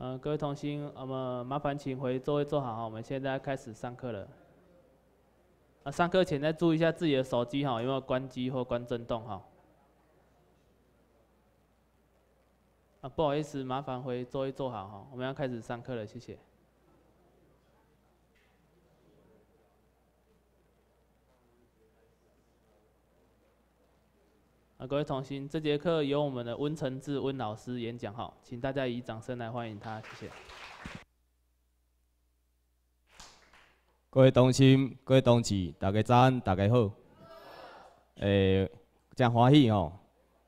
嗯，各位同学，那么麻烦请回座位坐好哈，我们现在开始上课了。啊，上课前再注意一下自己的手机哈，有没有关机或关震动哈。啊，不好意思，麻烦回座位坐好哈，我们要开始上课了，谢谢。啊，各位同心，这节课由我们的温承志温老师演讲，哈，请大家以掌声来欢迎他，谢谢。各位同心，各位同志，大家早安，大家好。诶，正欢喜哦，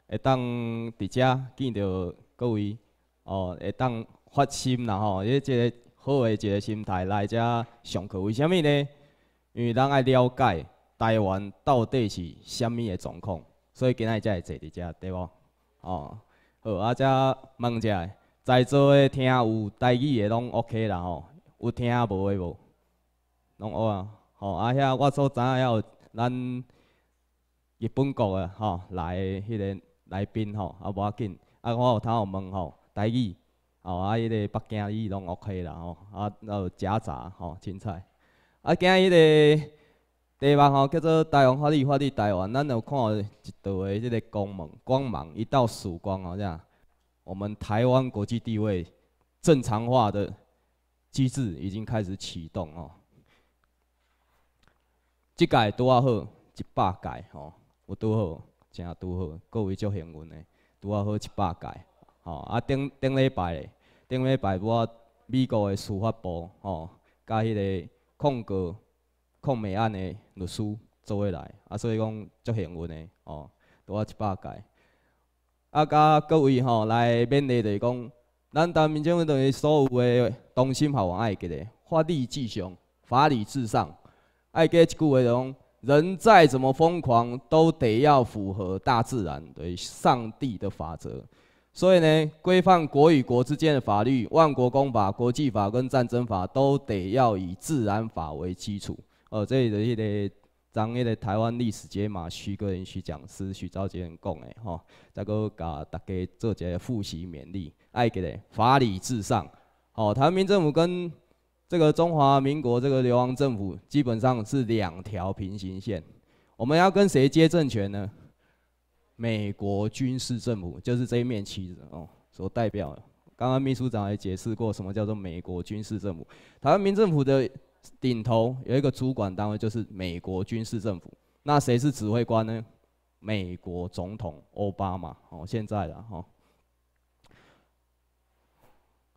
会当伫遮见到各位哦，会当发心啦后，一、即个好个一个心态来遮上课，为虾米呢？因为咱爱了解台湾到底是虾米的状况。所以今仔日才会坐伫遮，对无？哦，好，啊，则问一下，在座的听有台语的拢 OK 啦吼，有听无的无，拢好啊。吼，啊遐我所知还有咱日本国的吼来的迄个来宾吼，啊无要紧，啊我有通问吼台语，吼啊迄个北京语拢 OK 啦吼，啊有夹杂吼凊彩。啊，今迄个。第二幕吼，叫做台湾法律法律台湾，咱有看一道的即个光芒光芒一道曙光吼，怎样？我们台湾国际地位正常化的机制已经开始启动哦。即届拄好一百届吼，有拄好真拄好，各位足幸运的，拄好一百届吼，啊顶顶礼拜，顶礼拜我美国的司法部吼，甲迄个控告。控美案的律师做下来，啊，所以讲足幸运的哦，多我一八届，啊，甲各位吼来面对着讲，咱台民众的等于所有的东心好，王爱个的法律至上，法理至上，爱加一句话讲，人再怎么疯狂，都得要符合大自然对上帝的法则。所以呢，规范国与国之间的法律，万国公法、国际法跟战争法，都得要以自然法为基础。哦，这的一个张一个台湾历史解码区个人区讲师徐兆杰人讲的吼，再个甲大家做一个复习勉励，爱个嘞法理至上。好，台湾民政府跟这个中华民国这个流亡政府基本上是两条平行线。我们要跟谁接政权呢？美国军事政府就是这一面旗子哦所代表。刚刚秘书长也解释过，什么叫做美国军事政府？台湾民政府的。顶头有一个主管单位，就是美国军事政府。那谁是指挥官呢？美国总统奥巴马哦，现在了哈。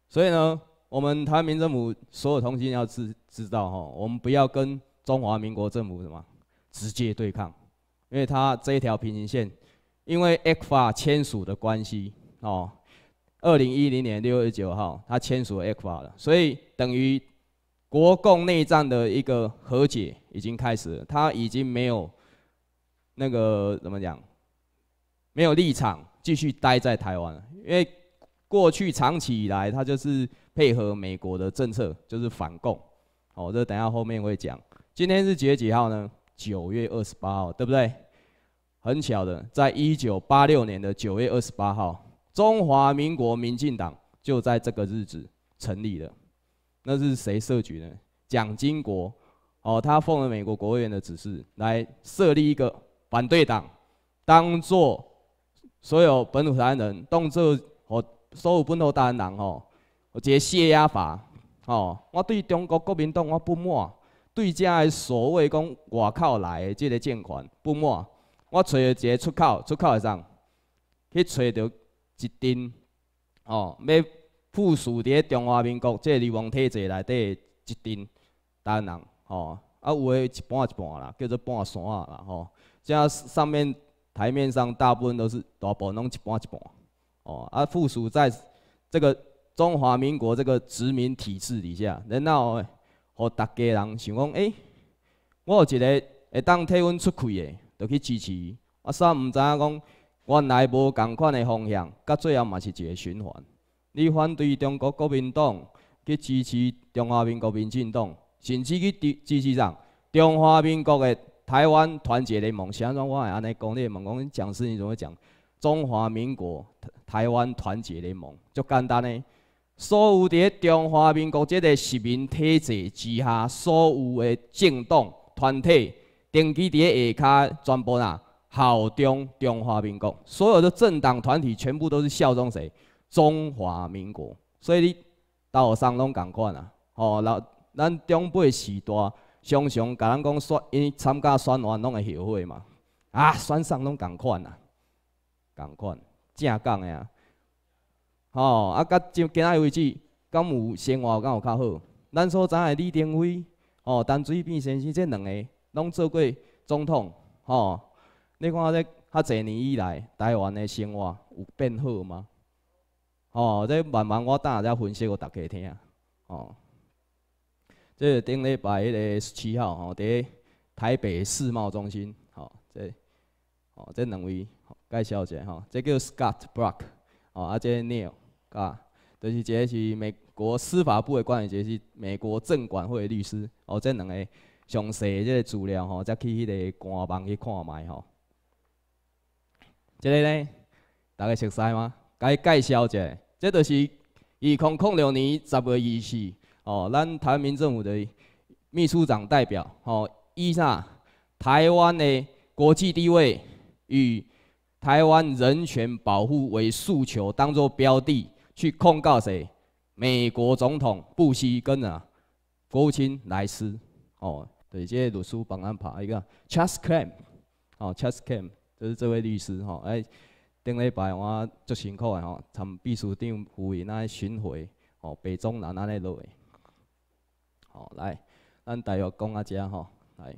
所以呢，我们台民政府所有同心要知知道哈，我们不要跟中华民国政府什么直接对抗，因为它这一条平行线，因为 e c u a 签署的关系哦，二零一零年六月九号它签署 e c u a 了，所以等于。国共内战的一个和解已经开始，了，他已经没有那个怎么讲，没有立场继续待在台湾因为过去长期以来他就是配合美国的政策，就是反共。哦，这等下后面会讲。今天是几月几号呢？九月二十八号，对不对？很巧的，在一九八六年的九月二十八号，中华民国民进党就在这个日子成立了。那是谁设局呢？蒋经国，哦，他奉了美国国务院的指示，来设立一个反对党，当做所有本土台湾人，当作哦，所有本土台湾人吼，一个泄压法，吼。我对中国国民党我不满，对这的所谓讲外口来的这个政权不满，我找一个出口，出口会怎？去找到一丁，哦，要。附属咧中华民国这流王体制内底一定担人吼，啊有诶一半一半啦，叫做半山啦吼。像上面台面上大部分都是大部分拢一半一半哦，啊附属在这个中华民国这个殖民体制底下，然后互逐家人想讲，诶，我有一个会当替阮出气诶，就去支持，啊煞毋知影讲原来无共款诶方向，到最后嘛是一个循环。你反对中国国民党，去支持中华民国民进党，甚至去支支持上中华民国的台湾团结联盟。现在我会安尼讲，你问讲讲师，你怎么讲？中华民国台湾团结联盟，足简单嘞。所有伫咧中华民国即个实名体制之下，所有的政党团体，登记咧下骹，全部呐效忠中华民国。所有的政党团体全部都是效忠谁？中华民国，所以你岛上拢共款啊！吼，咱中北时代常常甲咱讲选，因参加选完拢会后悔嘛。啊，选上拢共款啊，共款正讲的啊！吼，啊，到今今日为止，敢有生活敢有较好？咱所知个李登辉、吼陈水扁先生，即两个拢做过总统，吼，你看这较侪年以来，台湾的生活有变好吗？哦，即慢慢我等下再分析给大家听。哦，即顶礼拜迄个七号吼，在台北世贸中心，吼，即，哦，即两位介绍者吼，即叫 Scott b r o c k 哦，啊即 Neil，噶，就是这是美国司法部的官员，这是美国证管会的律师。哦，即两个详细即资料吼，再去迄个官网去看卖吼。即个呢，大家熟悉吗？甲介绍者。这就是二零零六年十月二四，哦，咱台湾民政府的秘书长代表，哦，以啥台湾的国际地位与台湾人权保护为诉求，当做标的去控告谁？美国总统布希跟啊国务卿莱斯，哦，对，这律师帮俺排一个。Chas k a m 哦，Chas k a m 就是这位律师，哈，哎。顶礼拜我足辛苦的吼，参秘书长、副院呐巡回，吼北中南安尼落去。吼来，咱大约讲下遮吼，来，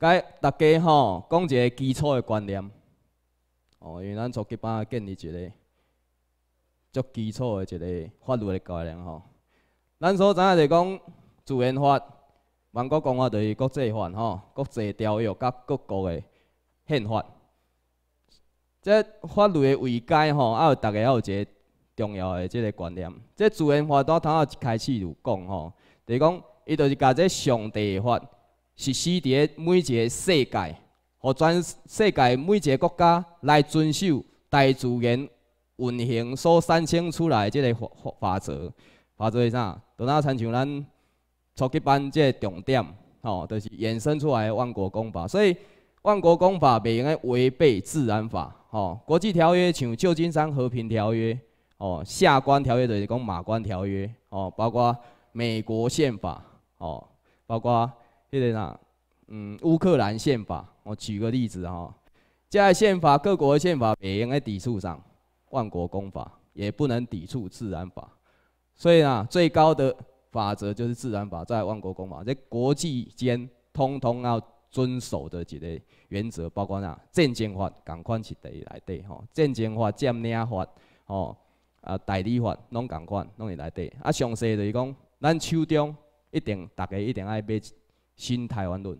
甲大家吼讲一下基础的观念，吼，因为咱初级班建立一个足基础的一个法律的概念吼，咱所知影是讲自然法，万国讲话就是国际法吼，国际条约甲各国的宪法。即法律的维改吼，啊有大家啊有一个重要的即个观念。即自然法都头啊一开始就讲吼，就是讲伊就是甲即上帝法是施伫个每一个世界，互全世界每一个国家来遵守大自然运行所产生出来即个法法则。法则是啥？就呾亲像咱初级班即个重点吼，就是衍生出来的万国公法。所以万国公法袂用个违背自然法。哦，国际条约像旧金山和平条约，哦，下关条约的是讲马关条约，哦，包括美国宪法，哦，包括迄个呐，嗯，乌克兰宪法。我举个例子哈，在宪法各国宪法也应该抵触上万国公法，也不能抵触自然法，所以呢，最高的法则就是自然法，在万国公法在国际间通通要。遵守的一个原则，包括哪证件法共款是伫内底吼，证件法、占领法、吼啊代理法拢共款拢伫内底。啊，详细就是讲，咱手中一定，逐个一定爱买新台湾论。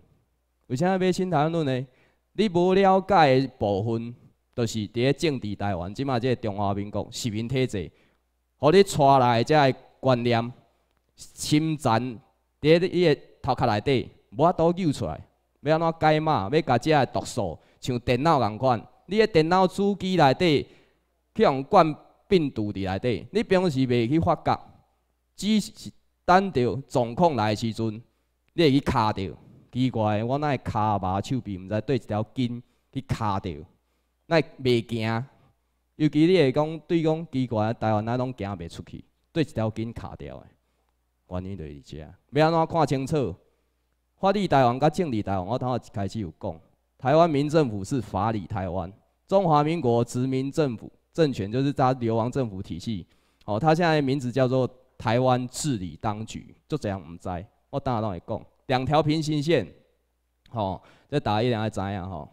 为啥要买新台湾论呢？你无了解的部分，就是伫咧政治台湾即嘛即个中华民国市民体制，互你带来遮个观念，深占伫咧伊个头壳内底，无法度救出来。要安怎解码，要家己个毒素，像电脑共款，你个电脑主机内底去用灌病毒伫内底，你平常时袂去发觉，只是等到状况来时阵，你会去卡着。奇怪，我那会卡麻手臂，毋知对一条筋去卡着，那会袂惊？尤其你会讲对讲奇怪，台湾哪拢惊袂出去，对一条筋卡掉个，原因就是遮。要安怎看清楚？法理台湾跟政理台湾，我头下开始有讲。台湾民政府是法理台湾，中华民国殖民政府政权就是它流亡政府体系。哦，他现在名字叫做台湾治理当局，就这样唔知。我等下同会讲，两条平行线，吼，再打一两个字影吼。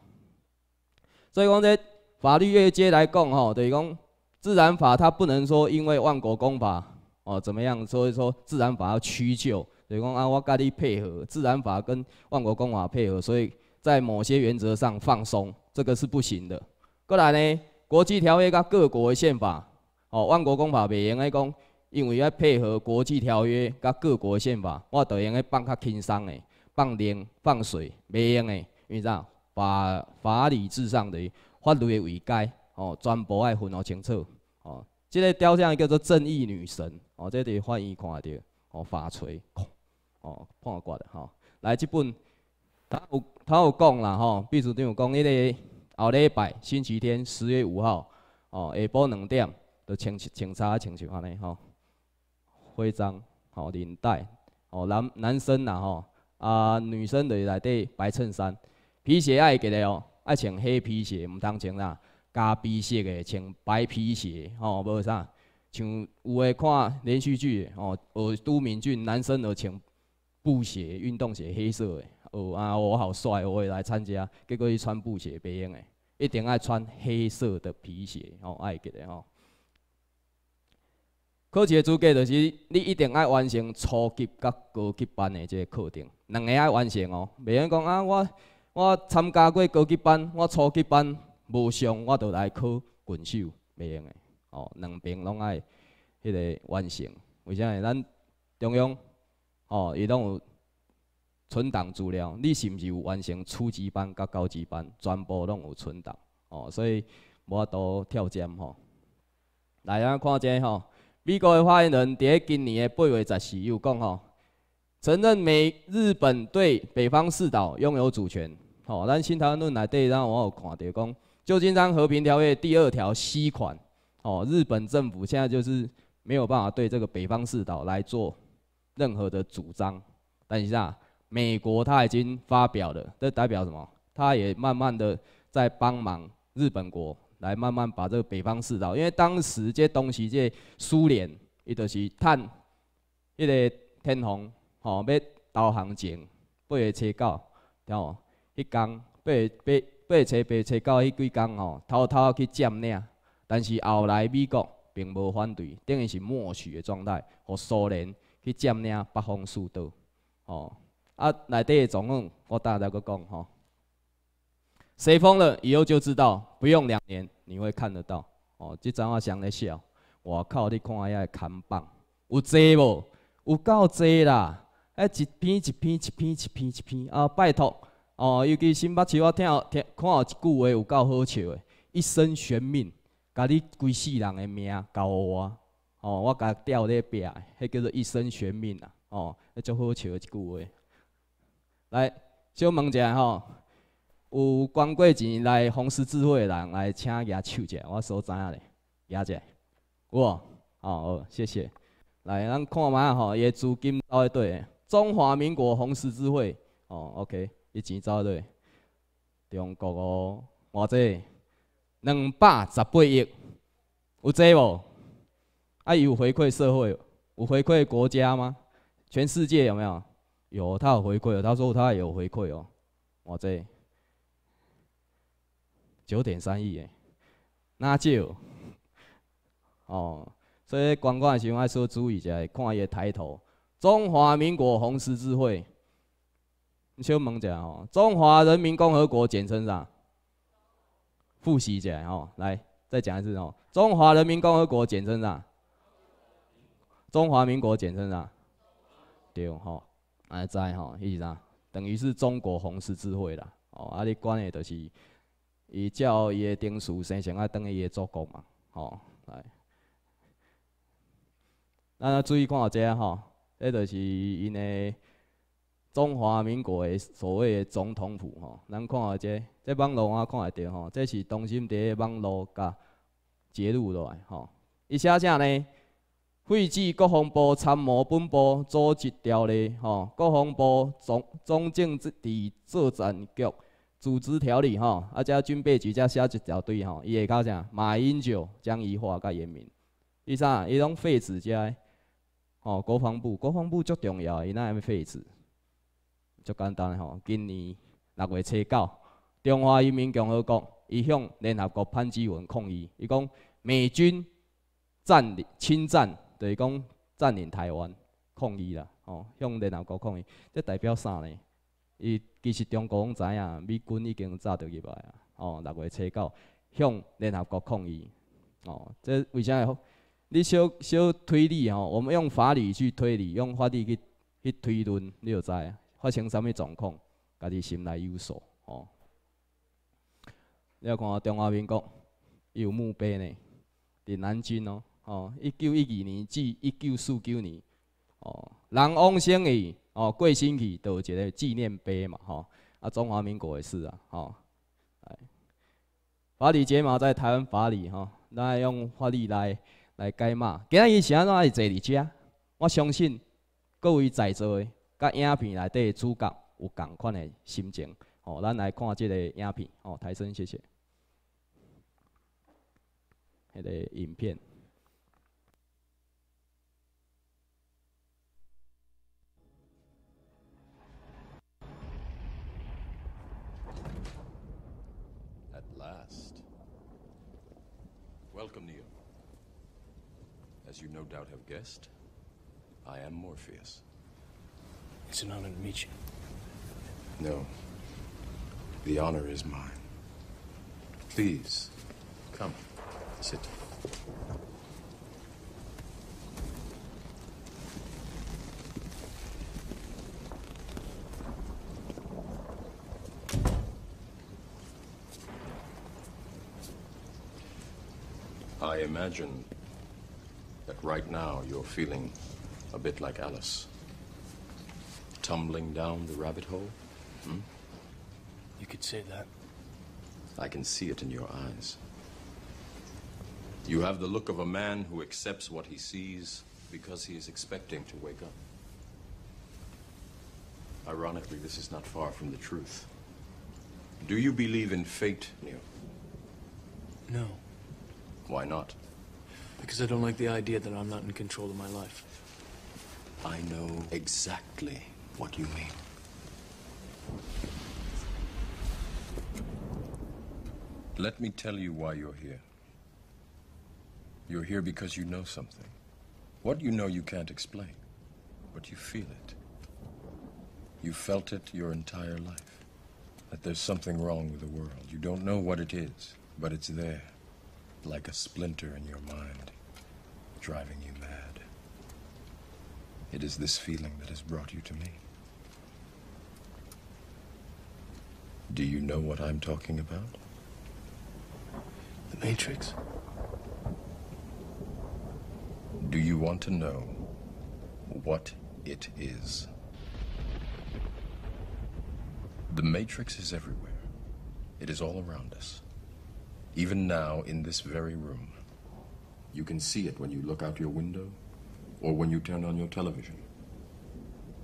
所以讲这法律越界来讲，吼，等于讲自然法，它不能说因为万国公法，哦，怎么样，所以说自然法要屈就。所以讲啊，我甲你配合自然法跟万国公法配合，所以在某些原则上放松，这个是不行的。过来呢，国际条约甲各国宪法，哦，万国公法袂用得讲，因为要配合国际条约甲各国宪法，我得用得放较轻松的，放零放水袂用的，因为啥？把法理至上的法律的为界，哦，全部爱分哦清楚，哦，这个雕像叫做正义女神，哦，这伫欢迎看到，哦，法锤。哦，看我挂的吼。来，即本，他有他有讲啦吼。秘书长讲，迄个后礼拜星期天十月五号哦，下晡两点，着穿穿衫穿穿安尼吼。徽章吼，领带吼，男男生啦吼，啊女生就是内底白衬衫，皮鞋爱计咧哦，爱穿黑皮鞋，毋通穿啦。加皮色个穿白皮鞋吼，无啥。像有诶看连续剧吼，学都敏俊男生就穿。布鞋、运动鞋，黑色的。哦啊，我好帅，我会来参加。结果一穿布鞋不用的，一定爱穿黑色的皮鞋。哦，爱记得吼。考试的资格就是你一定爱完成初级甲高级班的这个课程，两个爱完成哦。袂用讲啊，我我参加过高级班，我初级班无上，我就来考拳手，袂用的。哦，两边拢爱迄个完成。为啥个？咱中央。哦，伊拢有存档资料，你是毋是有完成初级班甲高级班，全部拢有存档哦，所以无度挑战吼。来啊，看者吼，美国的发言人伫咧今年的八月十四又讲吼，承认美日本对北方四岛拥有主权。吼，咱新台湾论来对，让我有看，到讲《旧金山和平条约》第二条 C 款。哦，日本政府现在就是没有办法对这个北方四岛来做。任何的主张，等一下，美国他已经发表了，这代表什么？他也慢慢的在帮忙日本国来慢慢把这个北方四岛，因为当时这东西，这苏联伊就是探迄个天皇吼，要导航前八月七九听无？迄工八月八八月七八月七迄几工吼，偷偷去占领，但是后来美国并无反对，等于是默许的状态，和苏联。去占领北方四岛，吼！啊，内底总统我下家个讲吼，西封了以后就知道，不用两年你会看得到。哦，即阵我祥咧笑，我靠！你看遐下看榜，有济无？有够济啦！哎，一篇一篇一篇一篇一篇啊！拜托，哦，尤其新北市，我听听看有一句话有够好笑的，一生悬命，甲你规世人的命交我。哦，我甲吊咧壁，迄叫做一生悬命啦。哦，迄足好笑一句话。来，小问一下吼，有捐过钱来红十字会诶人来请举手者，我所知影咧。举者，我，哦哦，谢谢。来，咱看卖吼，伊、资金今朝一队中华民国红十字会。哦，OK，伊一前朝队，中国，哦，偌济，两百十八亿，有济无？啊，有回馈社会，有回馈国家吗？全世界有没有？有，他有回馈。他说他有回馈哦。我这九点三亿耶，那就哦，所以观看的时候爱多注意一下，看一抬头。中华民国红十字会，你先一下哦。中华人民共和国简称啥？复习一下哦。来，再讲一次哦。中华人民共和国简称啥？中华民国简称啥？对吼，尼知吼，伊是啥？等于是中国红十字会啦，哦，啊，你管诶就是伊照伊诶定书生成啊，等于伊诶祖国嘛，吼，来，咱注意看者吼，迄就是因诶中华民国诶所谓诶总统府吼，咱看者，即网络我看会着吼，即是中心地诶网络甲捷路落来吼，伊写啥呢？废止国防部参谋本部组织条例，吼，国防部总总政治作战局组织条例，吼，啊，加军备局才写一条队，吼，伊会较啥？马英九、江宜桦佮严明。第三，伊拢废止遮，吼，国防部，国防部足重要，伊呾会废止，足简单吼。今年六月初九，中华人民共和国伊向联合国潘基文抗议，伊讲美军占侵占。就是讲占领台湾抗议啦，哦，向联合国抗议，这代表啥呢？伊其实中国拢知影，美军已经早就入来啊，哦，六月初九向联合国抗议，哦，这为啥？你小小推理哦，我们用法理去推理，用法理去去推论，你就知发生啥物状况，家己心内有数哦。你看中华民国伊有墓碑呢，伫南京哦。哦，一九一二年至一九四九年，哦，人往先去，哦，过身去，就一个纪念碑嘛，吼，啊，中华民国的是啊，吼，法理解嘛，在台湾法理吼，来用法理来来解今给日是安怎会坐在这？我相信各位在座的，甲影片内底主角有同款的心情，吼，咱来看即个影片，吼，台生谢谢，那个影片。As you no doubt have guessed, I am Morpheus. It's an honor to meet you. No. The honor is mine. Please, come. Sit. I imagine right now you're feeling a bit like Alice. Tumbling down the rabbit hole? Hmm? You could say that. I can see it in your eyes. You have the look of a man who accepts what he sees because he is expecting to wake up. Ironically, this is not far from the truth. Do you believe in fate, Neil? No. Why not? Because I don't like the idea that I'm not in control of my life. I know exactly what you mean. Let me tell you why you're here. You're here because you know something. What you know you can't explain, but you feel it. You felt it your entire life. That there's something wrong with the world. You don't know what it is, but it's there like a splinter in your mind, driving you mad. It is this feeling that has brought you to me. Do you know what I'm talking about? The Matrix? Do you want to know what it is? The Matrix is everywhere. It is all around us even now in this very room. You can see it when you look out your window or when you turn on your television.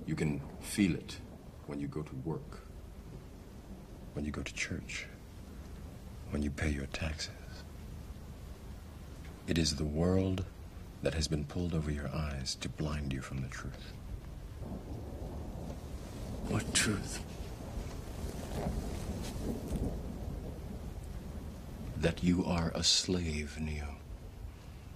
You can feel it when you go to work, when you go to church, when you pay your taxes. It is the world that has been pulled over your eyes to blind you from the truth. What truth? that you are a slave, Neo.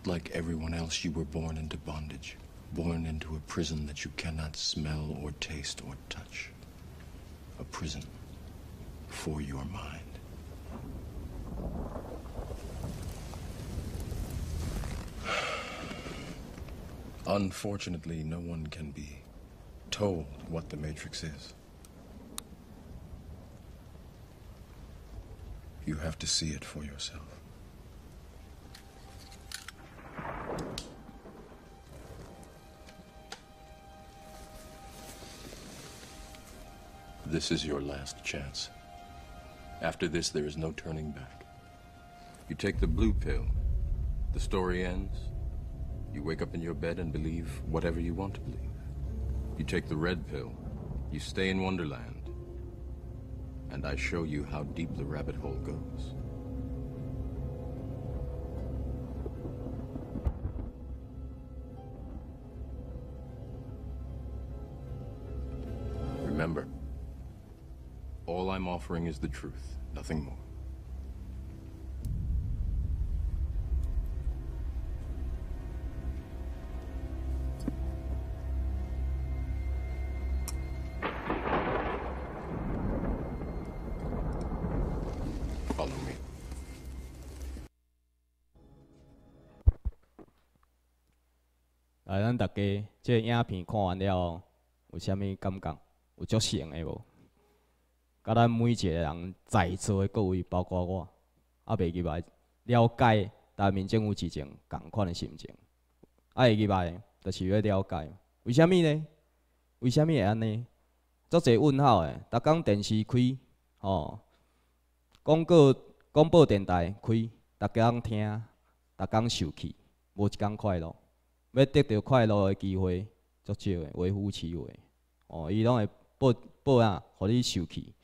Like everyone else, you were born into bondage, born into a prison that you cannot smell or taste or touch. A prison for your mind. Unfortunately, no one can be told what the Matrix is. You have to see it for yourself. This is your last chance. After this, there is no turning back. You take the blue pill, the story ends. You wake up in your bed and believe whatever you want to believe. You take the red pill, you stay in Wonderland and I show you how deep the rabbit hole goes. Remember, all I'm offering is the truth, nothing more. 大家即个影片看完了后，有啥物感觉？有足醒的无？甲咱每一个人在座的各位，包括我，啊，袂记白了解，但面间有之前共款的心情，啊，会记白，着是要了解。为虾物呢？为虾物会安尼？足济问号的，逐工电视开，吼，广告广播电台开，逐工听，逐工受气，无一工快乐。要得到快乐的机会，足少的，微乎其微。哦，伊拢会报报啊，互你受气，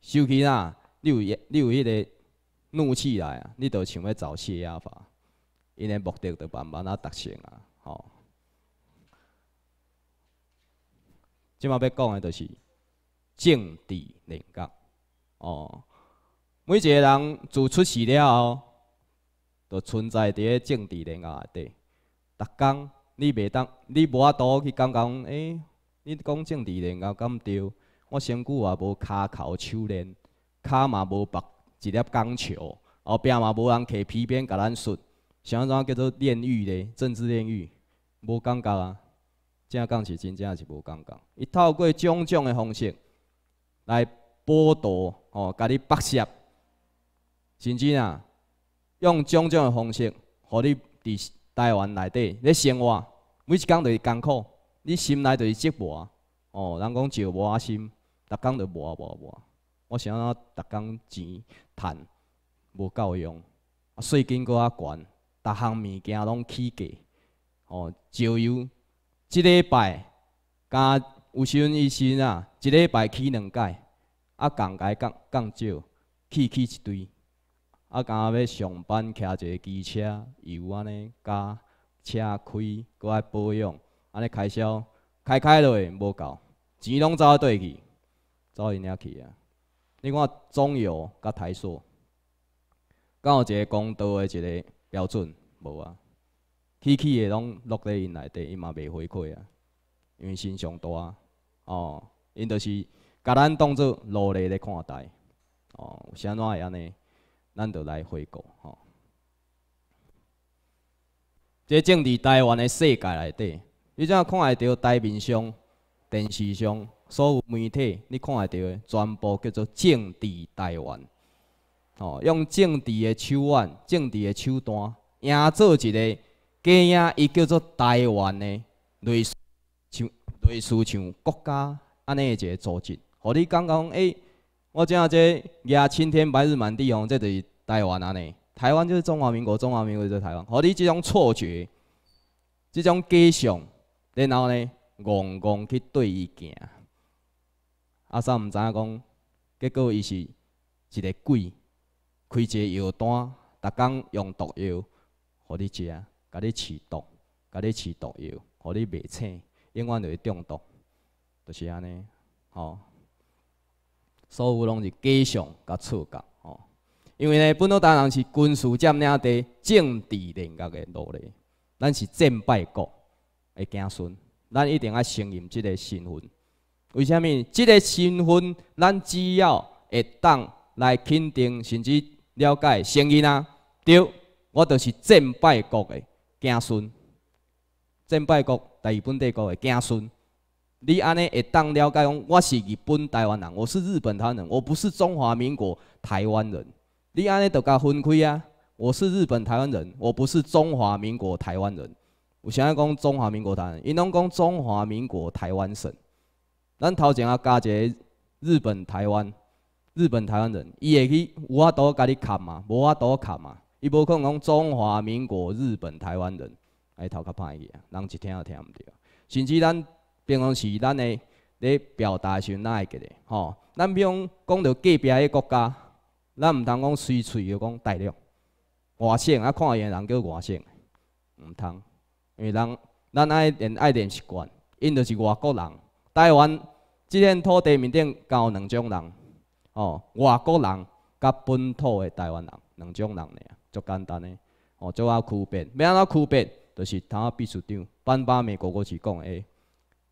受气呐，你有你有迄个怒气来啊，你就想要找泄压法，因的目的就慢慢啊达成啊，吼。即马要讲的就是政治人格。哦，每一个人自出世了后，就存在伫咧政治人格内底，逐工。你袂当，你无法度去感觉，诶，你讲政治，然后感觉，我身久也无骹扣手链，脚嘛无绑一粒钢球，后壁嘛无人摕皮鞭甲咱甩，啥安怎叫做炼狱咧？政治炼狱，无感觉啊！正讲是真正是无感觉。伊透过种种的方式来剥夺，吼，甲你剥削，甚至啊，用种种的方式，互你伫。台湾内底，咧生活每一工都是艰苦，你心内都是折磨。哦，人讲石磨心，逐工都磨啊磨啊磨。我想啊，逐工钱趁无够用，税金搁较悬，逐项物件拢起价。哦，石油一礼拜，敢有时阵以前啊，一礼拜起两届，啊，降价降降少，起起一堆。啊，今要上班，骑一个机车，油安尼加车开搁来保养，安尼开销开开落去无够，钱拢走去倒去，走去遐去啊！你看中油佮台塑，有一个公道的一个标准无啊？起起的拢落伫因内底，因嘛袂回馈啊，因为心上大哦，因就是甲咱当做奴隶咧看待哦，有安物会安尼？咱就来回顾吼，即政治台湾的世界内底，你怎样看会到台面上、电视上所有媒体，你看会到全部叫做政治台湾，吼，用政治的手腕、政治的手段，营造一个假象，伊叫做台湾的类似、像类似像国家安尼一个组织，互你讲，讲诶。我讲下这“野青天白日满地红”，这是台湾啊呢？台湾就是中华民国，中华民国就是台湾。互你这种错觉，这种假象，然后呢，怣怣去对伊行，啊三唔知影讲，结果伊是一个鬼，开一个药单，逐工用毒药，互你食，甲你饲毒，甲你饲毒药，互你袂醒，永远就是中毒，就是安尼，吼。所有拢是假象甲错觉吼，因为呢，本土当然是军事占领地、政治人格的努力。咱是战败国的子孙，咱一定要承认即个身份。为什物？即个身份，咱只要会当来肯定，甚至了解、承认啊。对，我就是战败国的子孙，战败国第二本地国的子孙。你安尼会当了解讲，我是日本台湾人，我是日本台湾人，我不是中华民国台湾人。你安尼就甲分开啊！我是日本台湾人，我不是中华民国台湾人。有啥讲中华民国台湾，因拢讲中华民国台湾省。咱头前啊加一个日本台湾，日本台湾人，伊会去有法度甲你卡嘛？无法度卡嘛？伊无可能讲中华民国日本台湾人，哎，头壳歹去啊！人一听也听毋着，甚至咱。比如讲是咱的伫表达时，咱会个呢？吼，咱比方讲到隔壁个国家，咱毋通讲随随个讲大陆、外省啊，看伊个人叫外省，毋通，因为人咱爱连爱连习惯，因就是外国人。台湾即片土地面顶，佮有两种人，哦，外国人佮本土的台湾人，两种人个足简单个，哦，做啊区别，要安怎区别？就是啊秘书长办办美国国旗讲个。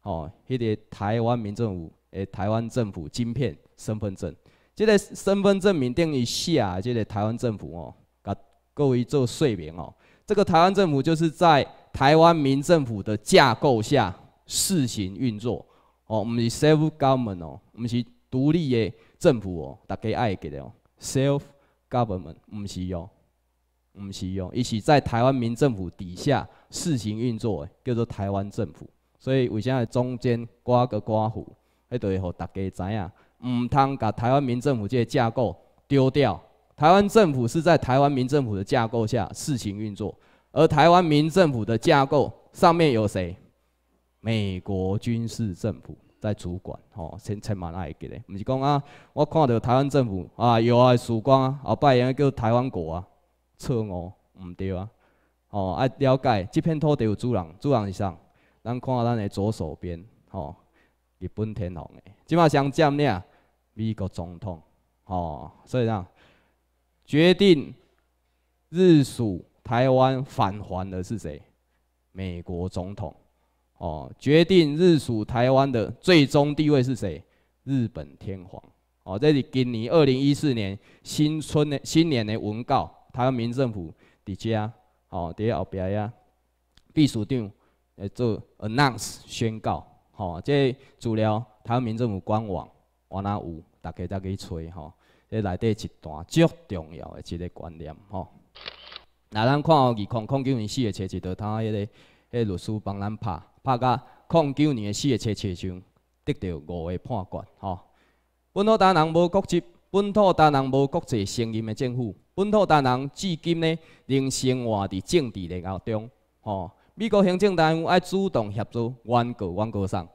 哦，迄个台湾民政府诶，台湾政府晶片身份证，即个身份证明顶写下，即个台湾政府哦，甲各位做说明哦，这个台湾政府就是在台湾民政府的架构下试行运作哦，毋是 self government 哦，毋是独立的政府哦，大家爱记得哦，self government，毋是用，毋是用，伊是在台湾民政府底下试行运作，叫做台湾政府。所以，为啥中间刮个刮胡，迄个会互大家知影？毋通甲台湾民政府即个架构丢掉？台湾政府是在台湾民政府的架构下自行运作，而台湾民政府的架构上面有谁？美国军事政府在主管，吼，千千万爱记咧，毋是讲啊，我看到台湾政府啊，有啊曙光啊，后摆应该叫台湾国啊，错误，毋对啊，哦，爱了解即片土地有主人，主人是谁？咱看咱的左手边，吼，日本天皇的，即马相占领美国总统，吼，所以讲决定日属台湾返还的是谁？美国总统，哦，决定日属台湾的最终地位是谁？日本天皇，哦，这是今年二零一四年新春的新年的文告，台湾民政府伫遮，哦，伫后壁呀，秘书长。来做 announce 宣告，吼，即资料台湾民政府官网，我哪有，大家再去找，吼，诶，内底一段足重要诶一个观念，吼。那咱看二零零九年四月七日，他迄个迄律师帮咱拍拍到零九年诶四月七七日，得到五个判决，吼。本土党人无国籍，本土党人无国际声音诶，政府，本土党人至今呢仍生活伫政治领域中，吼。美国行政单位爱主动协助，原告原告上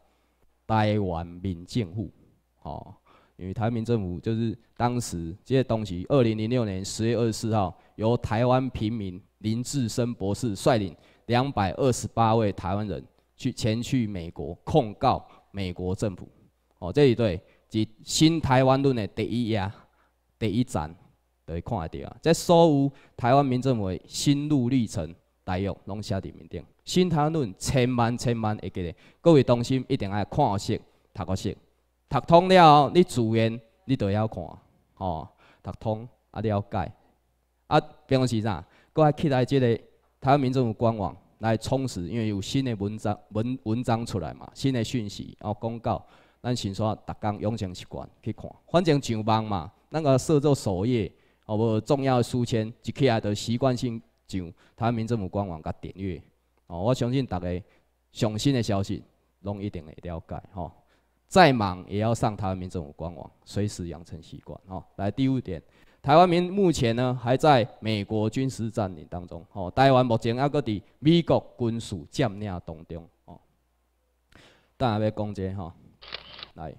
台湾民政府，吼，因为台湾政府就是当时这些东西。二零零六年十月二十四号，由台湾平民林志生博士率领两百二十八位台湾人去前去美国控告美国政府，哦，这一对是新台湾论的第一页、第一站。都会看得到，在所有台湾民政府的心路历程。大约拢写伫面顶。新湾论千万千万会记咧，各位同心一定爱看学、读个学，读通了你自然你会晓看吼。读通啊了解啊，平常时啥，阁爱起来即个台湾民主官网来充实，因为有新的文章文文章出来嘛，新的讯息哦，公告，咱先说逐工养成习惯去看。反正上网嘛，那个设做首页，哦，无重要的书签，一起来都习惯性。上台湾民府官网，甲点阅哦，我相信大家上新的消息，拢一定会了解吼。再忙也要上台湾民府官网，随时养成习惯吼。来第五点，台湾民目前呢还在美国军事占领当中哦，台湾目前还搁在美国军事占领当中哦。但系要讲者吼，来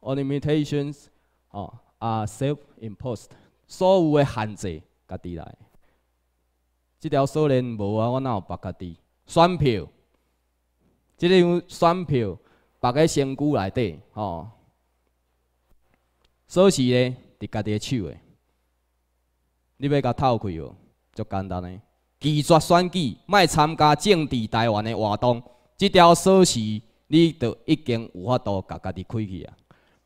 ，limitations 哦，啊 self-imposed，所有的限制，家己来。即条锁链无啊，我哪有拔家己？选票，即个选票，绑个身躯内底吼，锁匙呢伫家己个手个，你要甲透开哦，足简单个。拒绝选举，莫参加政治台湾个活动，即条锁匙你就已经有法度家家己开去啊。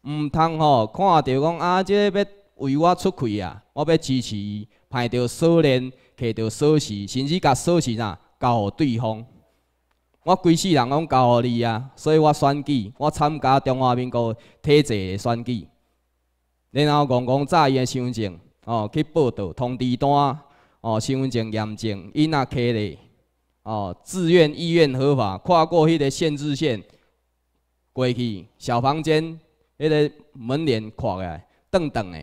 毋通吼，看到讲啊，即个要为我出气啊，我要支持伊，派着锁链。摕到钥匙，甚至甲钥匙呐交互对方。我规世人拢交互你啊，所以我选举，我参加中华民国体制的选举。然后讲讲早伊的身份证，哦去报道通知单，哦身份证验证，伊那开咧，哦自愿意愿合法跨过迄个限制线过去，小房间迄个门帘跨来，等等的。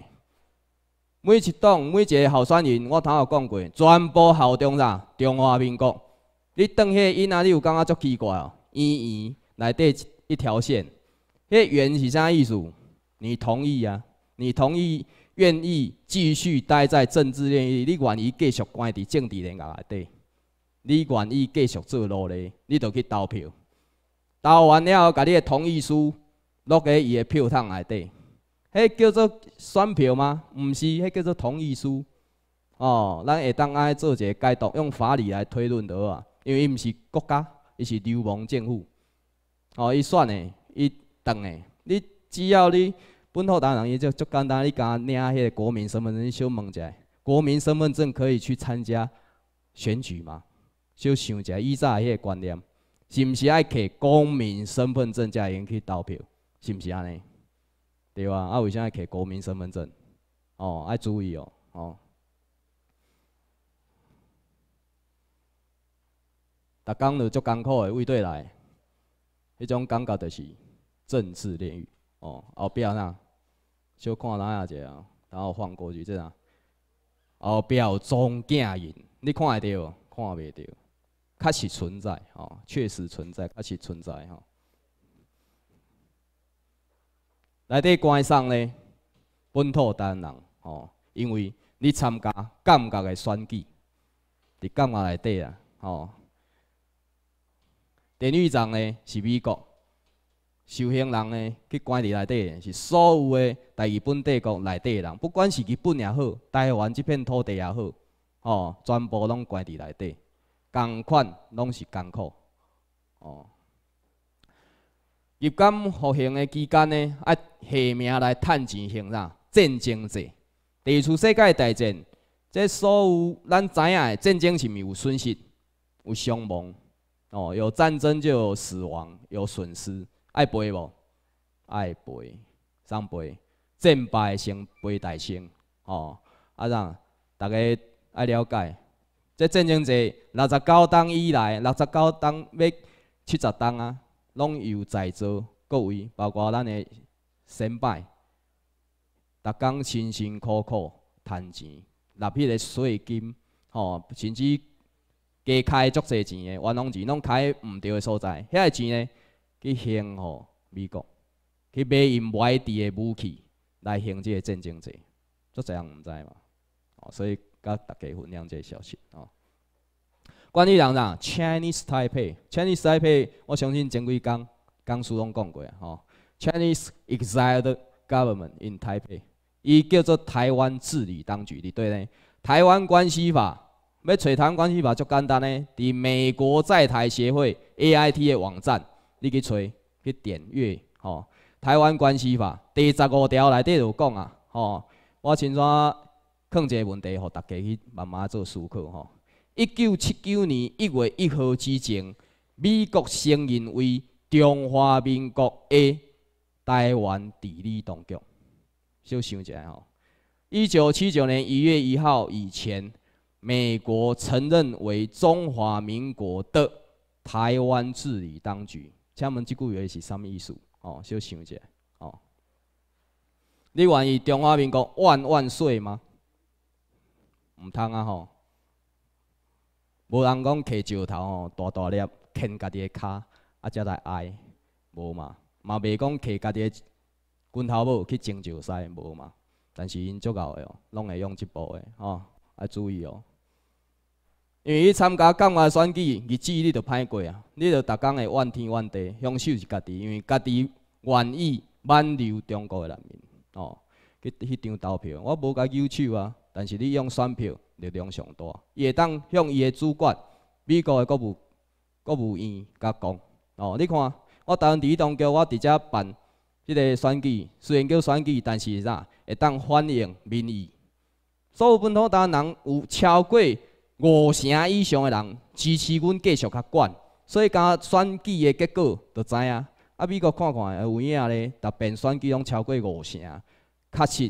每一党每一个候选人，我头有讲过，全部效忠啥中华民国。你当迄个囡仔，你有感觉足奇怪哦？医院内底一条线，迄院是啥意思？你同意啊？你同意愿意继续待在政治领域？你愿意继续关伫政治领域内底？你愿意继续做奴隶，你就去投票。投完了后，把你的同意书落去伊的票桶内底。迄叫做选票吗？毋是，迄叫做同意书。哦，咱会当按做个解读，用法理来推论得话，因为伊毋是国家，伊是流氓政府。哦，伊选的，伊当的。你只要你本土党人，伊就足简单，你敢领迄个国民身份证，你小问一下，国民身份证可以去参加选举吗？小想一下，依早迄迄观念，是毋是爱摕公民身份证才用去投票？是毋是安尼？对啊，啊，为啥要摕国民身份证？哦，爱注意哦，哦。逐工都足艰苦的，畏底来，迄种感觉就是政治炼狱。哦，后壁呐，小看哪下者，然后放过去这呐，后壁有中假人，你看会到？看袂到？确实存在，哦，确实存在，确实存在，哦内底关上呢，本土的人哦，因为你参加感觉的选举？伫感吗内底啊？哦，典狱长呢是美国，受刑人呢去关伫内底是所有的台日本帝国内底人，不管是日本也好，台湾这片土地也好，哦，全部拢关伫内底，共款拢是艰苦，哦。入监服刑的期间呢，爱下命来趁钱行啥战争者，第二次世界大战，这所有咱知影的战争是毋是有损失、有伤亡？哦，有战争就有死亡、有损失，爱背无？爱背，上赔，战败成背大胜。哦，啊，让大家爱了解，这战争者六十九当以来，六十九当要七十当啊。拢由在座各位，包括咱的先辈，逐工辛辛苦苦趁钱，入迄个税金，吼，甚至加开足济钱的冤枉钱，拢开毋对的所在。遐个钱呢，去献互美国，去买用外地的武器来行即个战争者，足济人毋知嘛，哦，所以甲大家分享这消息哦。关于人样，Chinese Taipei，Chinese Taipei，我相信前几天江苏都讲过吼。Chinese Exiled Government in Taipei，伊叫做台湾治理当局，对呢？台湾关系法要找台湾关系法，足简单呢，伫美国在台协会 AIT 的网站，你去找，去点阅吼。台湾关系法第十五条内底有讲啊，吼，我现在放一个问题，给大家去慢慢做思考吼。一九七九年一月一号之前，美国承认为中华民国的台湾地理当局。休想一下哦。一九七九年一月一号以前，美国承认为中华民国的台湾治理当局。请问这句话是什么意思？哦，休想一下哦。你愿意中华民国万万岁吗？唔通啊吼！无人讲揢石头吼，大大粒，牵家己个脚，啊，才来挨，无嘛，嘛袂讲揢家己个拳头无去争石狮，无嘛。但是因足够贤哦，拢会用一步个吼，啊，注意哦，因为伊参加干我选举，日子你着歹过啊，你着逐工会怨天怨地，享受是家己，因为家己愿意挽留中国个人民，哦，去去张投票，我无甲右手啊，但是你用选票。力量上大，伊会当向伊个主管，美国个国务国务院甲讲，哦，你看，我台湾迄登叫我直接办即个选举，虽然叫选举，但是啥，会当反映民意。所有本土台湾人有超过五成以上个人支持阮继续较管，所以甲选举个结果就知影，啊，美国看看有影咧，逐遍选举拢超过五成，确实，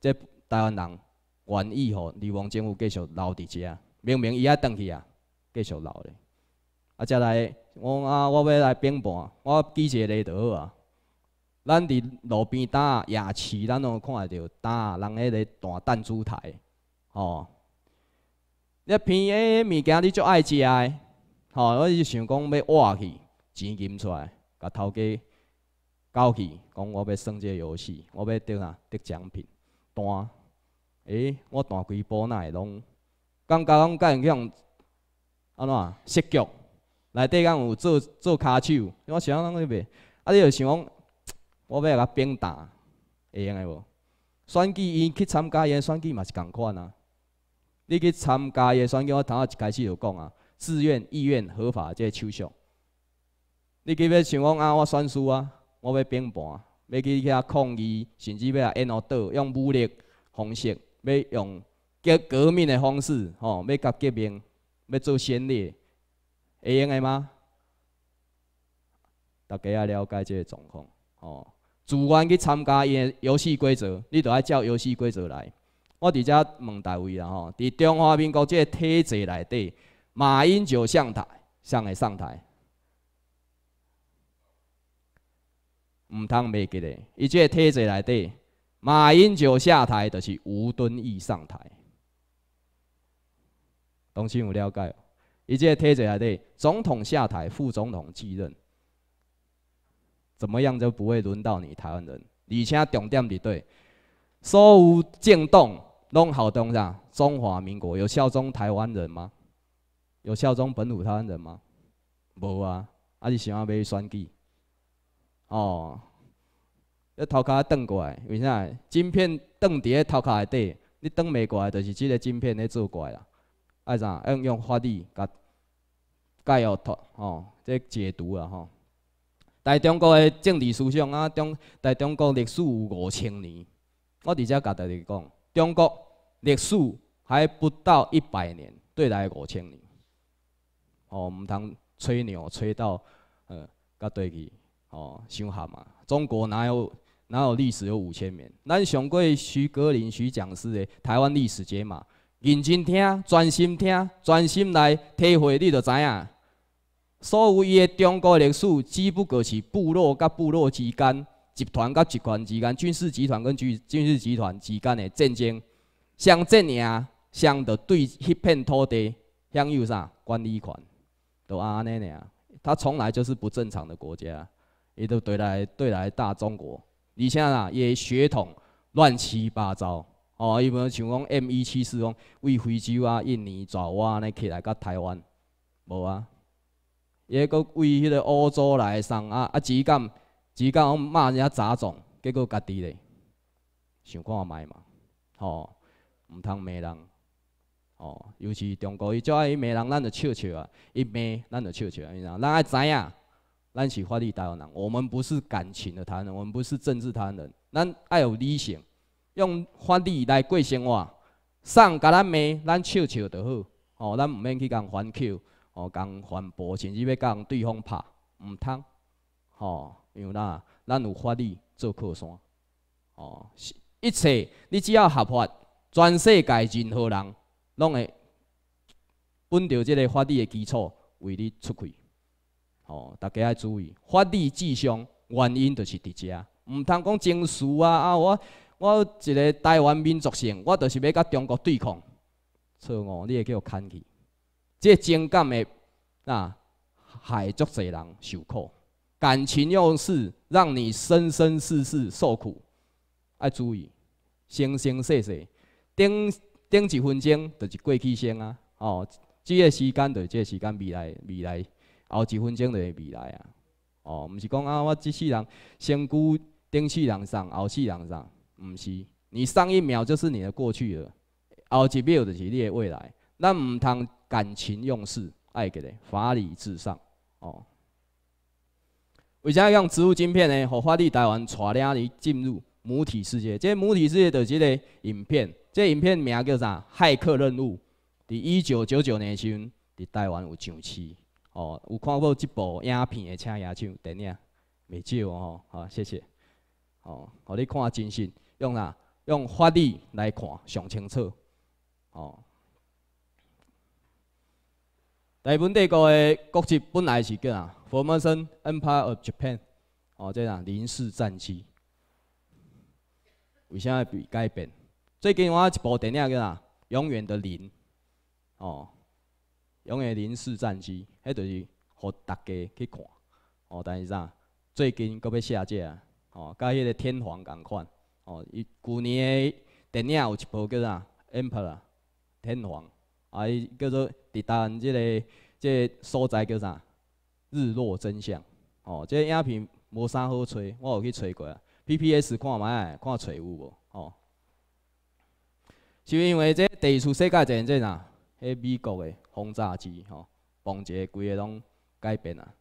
即台湾人。愿意吼，离王政府继续留伫遮。明明伊爱倒去啊，继续留咧。啊，才来，我啊，我要来变盘，我记一个咧就好啊。咱伫路边搭夜市，咱拢看得到搭人迄个弹弹珠台，吼。你偏诶物件，你足爱食诶，吼，我就想讲要挖去钱金出来，甲头家交去，讲我要耍个游戏，我要得啥得奖品，单。诶，我大规波那会拢，感觉讲敢用安怎？设局？内底敢有做做骹手，我想讲袂，啊，你就想讲，我要甲兵打会用诶无？选举伊去参加伊诶选举嘛是共款啊。你去参加伊诶选举，我头一开始就讲啊，自愿、意愿、合法即个手续。你去欲想讲啊，我选输啊，我要变盘，欲去遐抗议，甚至欲来演恶倒用武力方式。要用革革命的方式，吼，要甲革命，要做先烈，会用的吗？大家要了解这个状况，吼，自愿去参加，伊游戏规则，你都要照游戏规则来。我伫遮问大位啊，吼，在中华民国这体制内底，马英九上台，上会上台，毋通袂记咧，伊即个体制内底。马英九下台的是吴敦义上台，东西有了解，一件贴着台的总统下台，副总统继任，怎么样就不会轮到你台湾人？而且重点在对，所有政党弄好东西啊！中华民国有效忠台湾人吗？有效忠本土台湾人吗？无啊，啊你喜欢被选举，哦。要头壳转过来，为啥？啊？镜片转伫个头壳内底，你转袂过来，就是即个镜片咧作怪啦。爱怎用用法律甲解哦脱吼，即解读啦吼。在中国个政治思想啊中，在中国历史有五千年。我直接甲大家讲，中国历史还不到一百年，对来五千年。哦，毋通吹牛吹到呃，甲对去哦，伤合嘛。中国哪有？哪有历史有五千年？咱上过徐格林徐讲师的《台湾历史解码》，认真听、专心听、专心来体会，你就知影。所有伊中国历史，只不过是部落佮部落之间、集团佮集团之间、军事集团跟军军事集团之间的战争。像这样，像着对迄片土地享有啥管理权？都安尼尔。啊，他从来就是不正常的国家，伊都对待对待大中国。而且啦，也血统乱七八糟哦。伊无像讲 M 一七四讲为非洲啊、印尼、爪哇安尼起来，甲台湾无啊，也搁为迄个欧洲来上啊啊，只敢只敢讲骂人家杂种，结果家己咧想看卖嘛，吼，毋通骂人哦，尤其是中国伊做爱伊骂人，咱就笑笑啊，伊骂咱就笑笑，你知影？咱爱知啊。咱是法律打人，我们不是感情的打人，我们不是政治打人。咱爱有理性，用法律来过生活。上甲咱骂，咱笑笑就好。哦，咱毋免去共反口，哦，共反驳，甚至要共对方拍，毋通？哦，因为呐，咱有法律做靠山。哦，一一切，你只要合法，全世界任何人，拢会，本着这个法律的基础为你出气。哦，大家要注意，法律至上，原因就是伫遮，毋通讲情绪啊！啊，我我一个台湾民族性，我就是要甲中国对抗，错误你会叫我砍去。即情感的啊，害足济人受苦，感情用事让你生生世世受苦，要注意，生生世世，顶顶一分钟，就是过去生啊！哦，即个时间，就即个时间未来未来。后几分钟的未来啊！哦，毋是讲啊，我即世人先顾顶世人上，后世人上，毋是。你上一秒就是你的过去了，后一秒就是你的未来。咱毋通感情用事，爱个咧，法理至上。哦，为啥用植物晶片呢？和法律台湾带领你进入母体世界。即母体世界的就是影片，即影片名叫啥？骇客任务。伫一九九九年时，伫台湾有上市。哦，有看过这部影片的，请也像电影未少哦。好，谢谢。哦，互你看真实，用哪用法律来看上清楚。哦，大本帝国的国籍本来是叫哪？Formation Empire of Japan，哦，即哪明治战期。为啥要被改变？最近我一部电影叫哪？永远的零。哦。用个零式战机，迄就是互大家去看。哦，但是啥，最近佫要下架啊。哦，佮迄个天皇共款。哦，旧年的电影有一部叫啥《e m p e r r 天皇，啊伊叫做伫当即个即个所在叫啥《日落真相》。哦，即个影片无啥好揣，我有去揣过。P P S 看觅，看揣有无？哦，是因为即第一次世界战争啊，迄美国的。轰炸机吼，轰一个规个拢改变啊！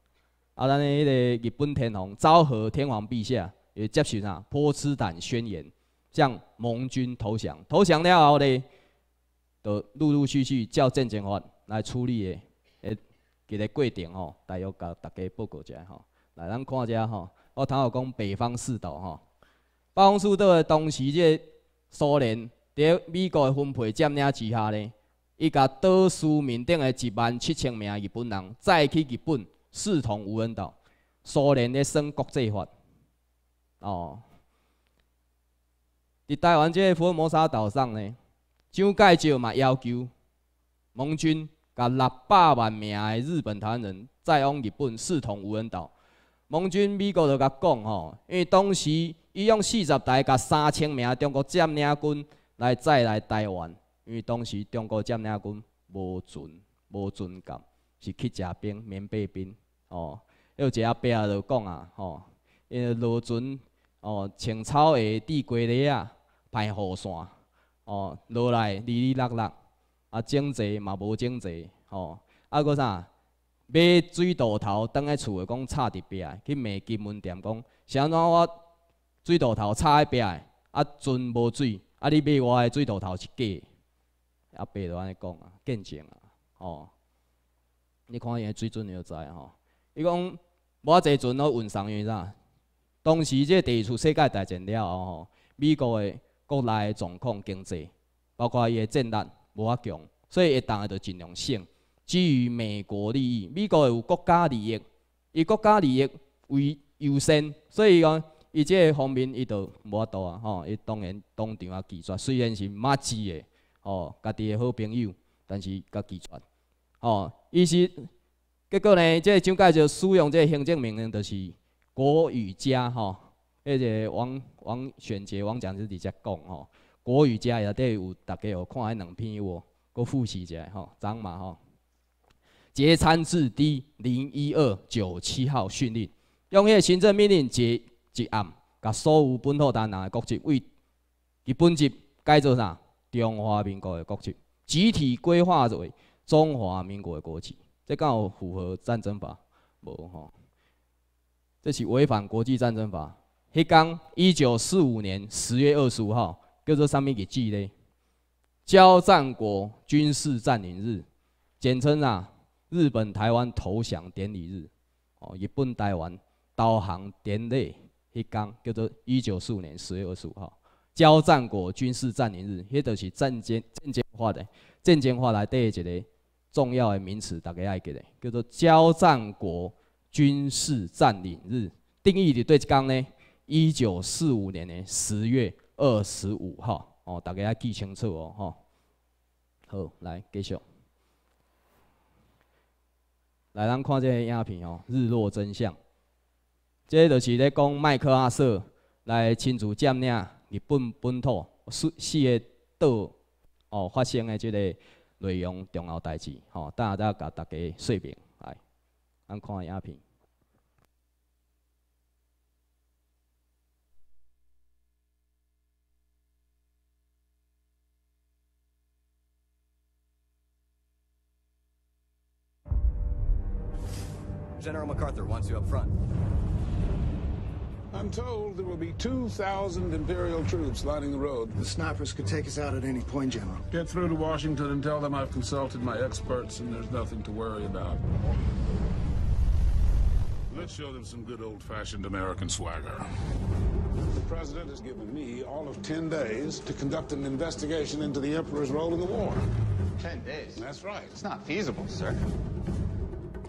啊，咱的迄个日本天皇昭和天皇陛下也接受啥波茨坦宣言》，向盟军投降。投降了后咧，就陆陆续续叫战争法来处理的，诶，一个过程吼，大约甲大家报告一下吼。来，咱看一下吼，我头下讲北方四岛吼，北方四岛当时即苏联伫美国的分配占领之下咧。伊甲岛苏面顶诶一万七千名日本人载去日本，视同无人岛。苏联咧算国际法。哦，伫台湾即个福摩沙岛上呢，蒋介石嘛要求盟军甲六百万名诶日本唐人载往日本，视同无人岛。盟军美国就甲讲吼，因为当时伊用四十台甲三千名中国占领军来载来台湾。因为当时中国占领军无船，无船感，是去食兵，免爬兵。哦，阿伯壁就讲啊，吼、哦，为落船，哦，青草下地瓜个啊，排雨伞，哦，落来沥沥落落，啊，整齐嘛无整齐，吼，啊个啥，买水道头，倒呾厝个讲插伫壁，去卖金门店讲，是安怎我水道头插伫壁，啊船无水，啊你买我个水道头是假。阿伯就安尼讲啊，见证啊，吼，你看伊个水准你就知吼。伊讲我坐船，我运送员啦。当时即第二次世界大战了后吼，美国个国内状况经济，包括伊个战力无啊强，所以一个就尽量省。基于美国利益，美国有国家利益，以国家利益为优先，所以讲伊即个方面伊就无法度啊吼。伊当然当场啊拒绝，虽然是骂鸡个。哦，家己的好朋友，但是较拒绝。哦，伊是结果呢？即上届就使用即行政命令，就是国语家吼迄个王王选杰王讲师直接讲吼，国语家也得有大家有看迄两篇无，我复习一下吼，张嘛吼。浙参字 D 零一二九七号训令，用迄个行政命令解一暗，甲所有本土单人的国籍为，伊本籍该做啥？中华民国的国旗，集体规划为中华民国的国旗，这好符合战争法无吼？这起违反国际战争法。迄刚一九四五年十月二十五号，叫做上面给记嘞，交战国军事占领日，简称啊，日本台湾投降典礼日，哦，日本台湾投降典礼，迄刚叫做一九四五年十月二十五号。交战国军事占领日，迄就是战争战争化的战争化内底一个重要的名词，大家爱记得叫做交战国军事占领日。定义的对即工呢？一九四五年的十月二十五号哦，大家要记清楚哦，吼。好，来继续。来，咱看即个影片哦，《日落真相》。即个就是咧讲麦克阿瑟来亲自占领。本本土四四个岛哦发生的这个内容重要代志，吼，等下再甲大家说明，来，咱看影片。I'm told there will be 2,000 Imperial troops lining the road. The snipers could take us out at any point, General. Get through to Washington and tell them I've consulted my experts and there's nothing to worry about. Let's show them some good old-fashioned American swagger. The President has given me all of 10 days to conduct an investigation into the Emperor's role in the war. 10 days? That's right. It's not feasible, sir.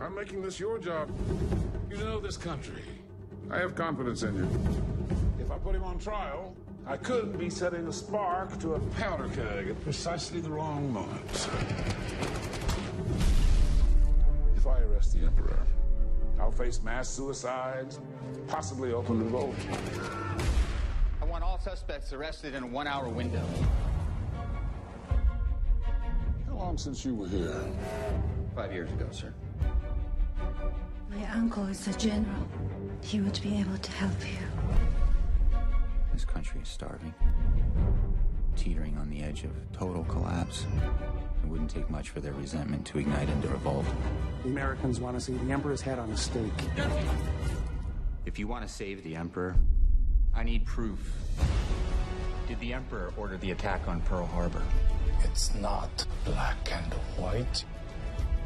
I'm making this your job. You know this country. I have confidence in you. If I put him on trial, I could be setting a spark to a powder keg at precisely the wrong moment. If I arrest the Emperor, I'll face mass suicides, possibly open revolt. I want all suspects arrested in a one hour window. How long since you were here? Five years ago, sir. My uncle is a general. He would be able to help you. This country is starving, teetering on the edge of total collapse. It wouldn't take much for their resentment to ignite into revolt. The Americans want to see the Emperor's head on a stake. If you want to save the Emperor, I need proof. Did the Emperor order the attack on Pearl Harbor? It's not black and white.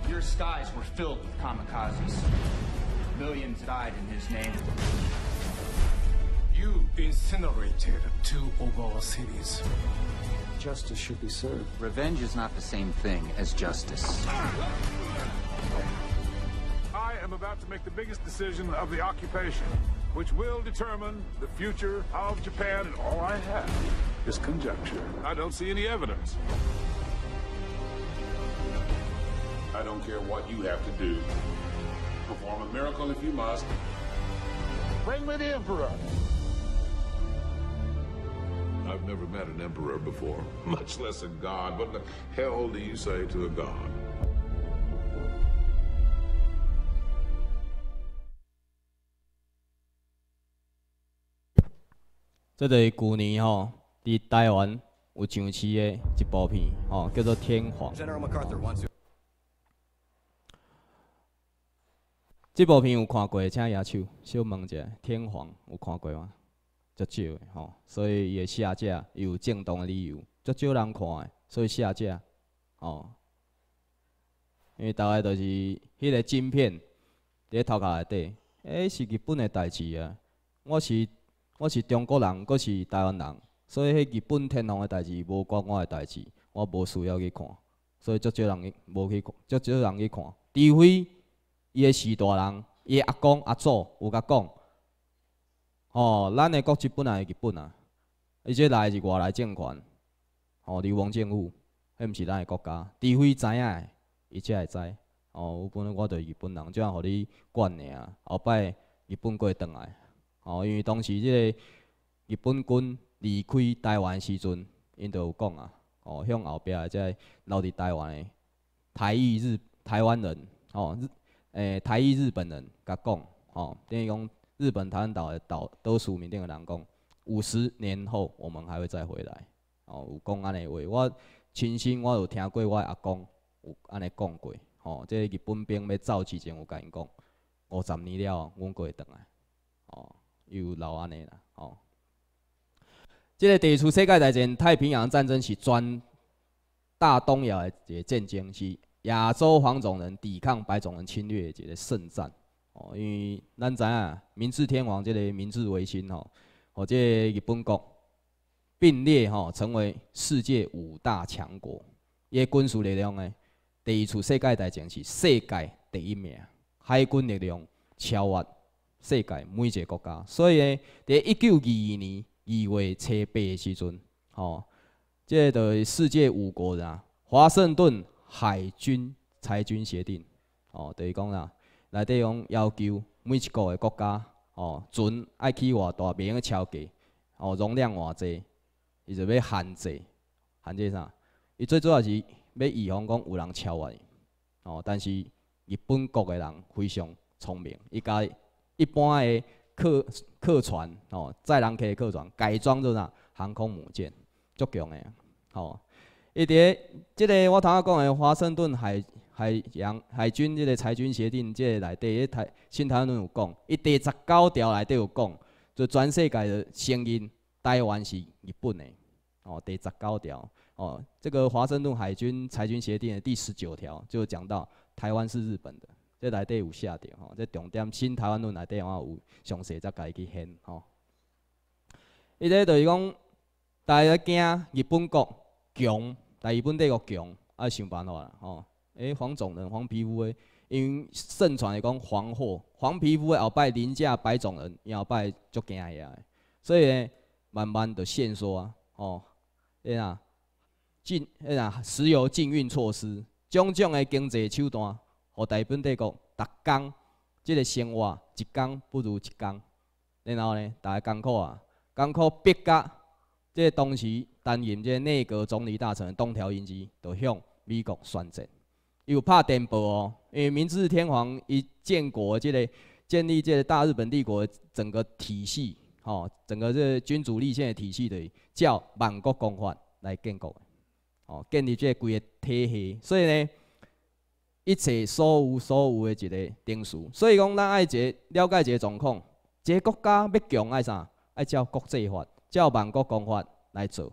Your skies were filled with kamikazes. Millions died in his name. You incinerated two of our cities. Justice should be served. Revenge is not the same thing as justice. I am about to make the biggest decision of the occupation, which will determine the future of Japan, and all I have is conjecture. I don't see any evidence. I don't care what you have to do perform a miracle if you must. Bring me the Emperor. I've never met an emperor before, much less a god. What the hell do you say to a god? 这就是去年吼，伫台湾有上市的一部片吼，叫做《天皇》。这部片有看过，请野手小问一下，《天皇》有看过吗？足少的吼，所以伊也下架，有正当的理由，足少人看的，所以下架。哦，因为大概都是迄个金片咧头壳内底，诶，是日本的代志啊。我是我是中国人，搁是台湾人，所以迄日本天皇的代志无关我的代志，我无需要去看，所以足少人无去看，足少人去看，除非。伊个四大人，伊阿公阿祖有甲讲，吼，咱个国籍本来是日本啊，伊即来是外来政权，吼，流氓政府，迄毋是咱个国家，除非知影诶伊才会知。吼，我本来我就是日本人，只互你管尔。后摆日本过会倒来，吼，因为当时即个日本军离开台湾时阵，因就有讲啊，吼，向后壁即留伫台湾个台裔日台湾人，吼。诶，台裔日本人甲讲，吼，等于讲日本台湾岛的岛都属缅甸的人讲，五十年后，我们还会再回来。吼，有讲安尼话，我亲身我有听过我阿公有安尼讲过，吼，即日本兵要走之前有甲因讲，五十年了，阮过会倒来。哦，又老安尼啦，吼。即个第一次世界大战、太平洋战争是专大东亚一个战争是。亚洲黄种人抵抗白种人侵略，这个圣战哦，因为咱知影明治天皇这个明治维新吼，哦，这日本国并列吼成为世界五大强国，伊军事力量呢，第一次世界大战是世界第一名，海军力量超越世界每一个国家，所以咧在一九二二年二月七八的时阵吼，这伫世界五国啊，华盛顿。海军裁军协定，哦，就是讲啦，内底讲要求每一个个国家，哦，船爱起偌大名个超过，哦，容量偌济，伊就要限制，限制啥？伊最主要是要预防讲有人超越。哦，但是日本国的人非常聪明，伊家一般诶客客船，哦，载人客的客船改装做啥？航空母舰，足够诶，哦。伊在即个我头下讲的华盛顿海海洋海军即个裁军协定，即个内底，台新台湾论有讲，伊第十九条内底有讲，就全世界的声音，台湾是日本诶。哦，第十九条，哦，这个华盛顿海军裁军协定第十九条就讲到台湾是日本的，即内底有写着哦，即重点新台湾论内底我有详细再己去掀，哦。伊这就是讲大家惊日本国强。大日本帝国强，爱想办法啦，吼！哎，黄种人、黄皮肤的，因盛传是讲黄货、黄皮肤的后摆邻近白种人，伊后摆足惊啊，所以呢，慢慢的限缩，吼，哎啊禁，迄呀，石油禁运措施，种种的经济手段，互大日本帝国，逐工，即个生活一工不如一工，然后呢，大家艰苦啊，艰苦逼格。这当时担任这内阁总理大臣的东条英机，就向美国宣战，又拍电报哦，因为明治天皇伊建国，即个建立这大日本帝国整个体系，吼，整个这君主立宪的体系的叫《万国公法》来建国，哦，建立这规个体系，所以呢，一切所有所有的一个定数，所以讲咱爱一个了解一个状况，这国家要强爱啥？爱照国际法。照万国公法来做，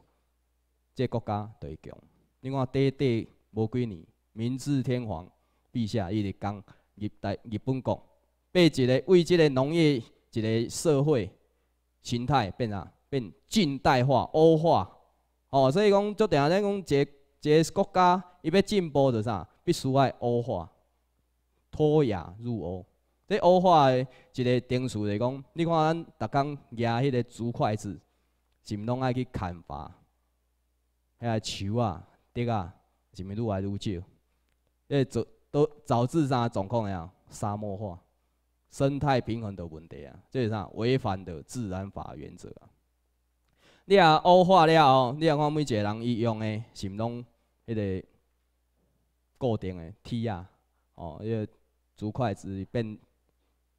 即国家就会强。你看短短无几年，明治天皇陛下伊就讲日代日本国，变一个为即个农业一个社会形态变啊变近代化欧化。哦，所以讲就等于讲一个一个国家伊要进步着啥，必须爱欧化，脱亚入欧。即欧化的一个定数来讲，你看咱逐工举迄个竹筷子。尽拢爱去砍伐，遐树啊、地啊，尽咪愈来愈少，迄造都导致啥状况呀？沙漠化、生态平衡的问题啊，即啥违反的自然法原则啊！你啊欧化了后，你啊看每一个人伊用的，是毋拢迄个固定的铁啊，哦，迄个竹筷子变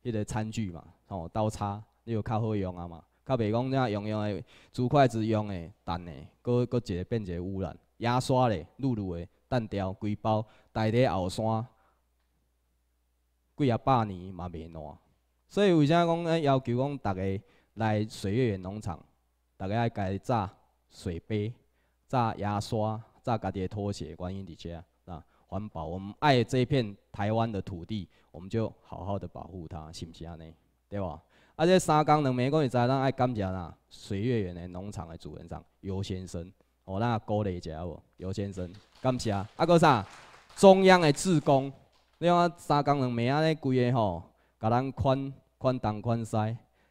迄个餐具嘛，哦，刀叉你有较好用啊嘛？较袂讲，样用用的竹筷子用的淡的，佫佫一个变一个污染。牙刷咧，露露的，蛋雕规包，大伫后山，几啊百年嘛袂烂。所以为啥讲，咱要求讲，逐个来水月圆农场，逐个爱家己炸水杯，炸牙刷，炸家己的拖鞋，原因伫遮啊，环保。我们爱这片台湾的土地，我们就好好的保护它，是毋是安尼？对无？啊！这三江两梅会知。咱爱感谢啦，水月园的农场的主人翁游先生，哦，鼓励一下无？游先生感谢。啊，个啥？中央的职工，你看三江两梅安尼规个吼，甲咱款款东款西，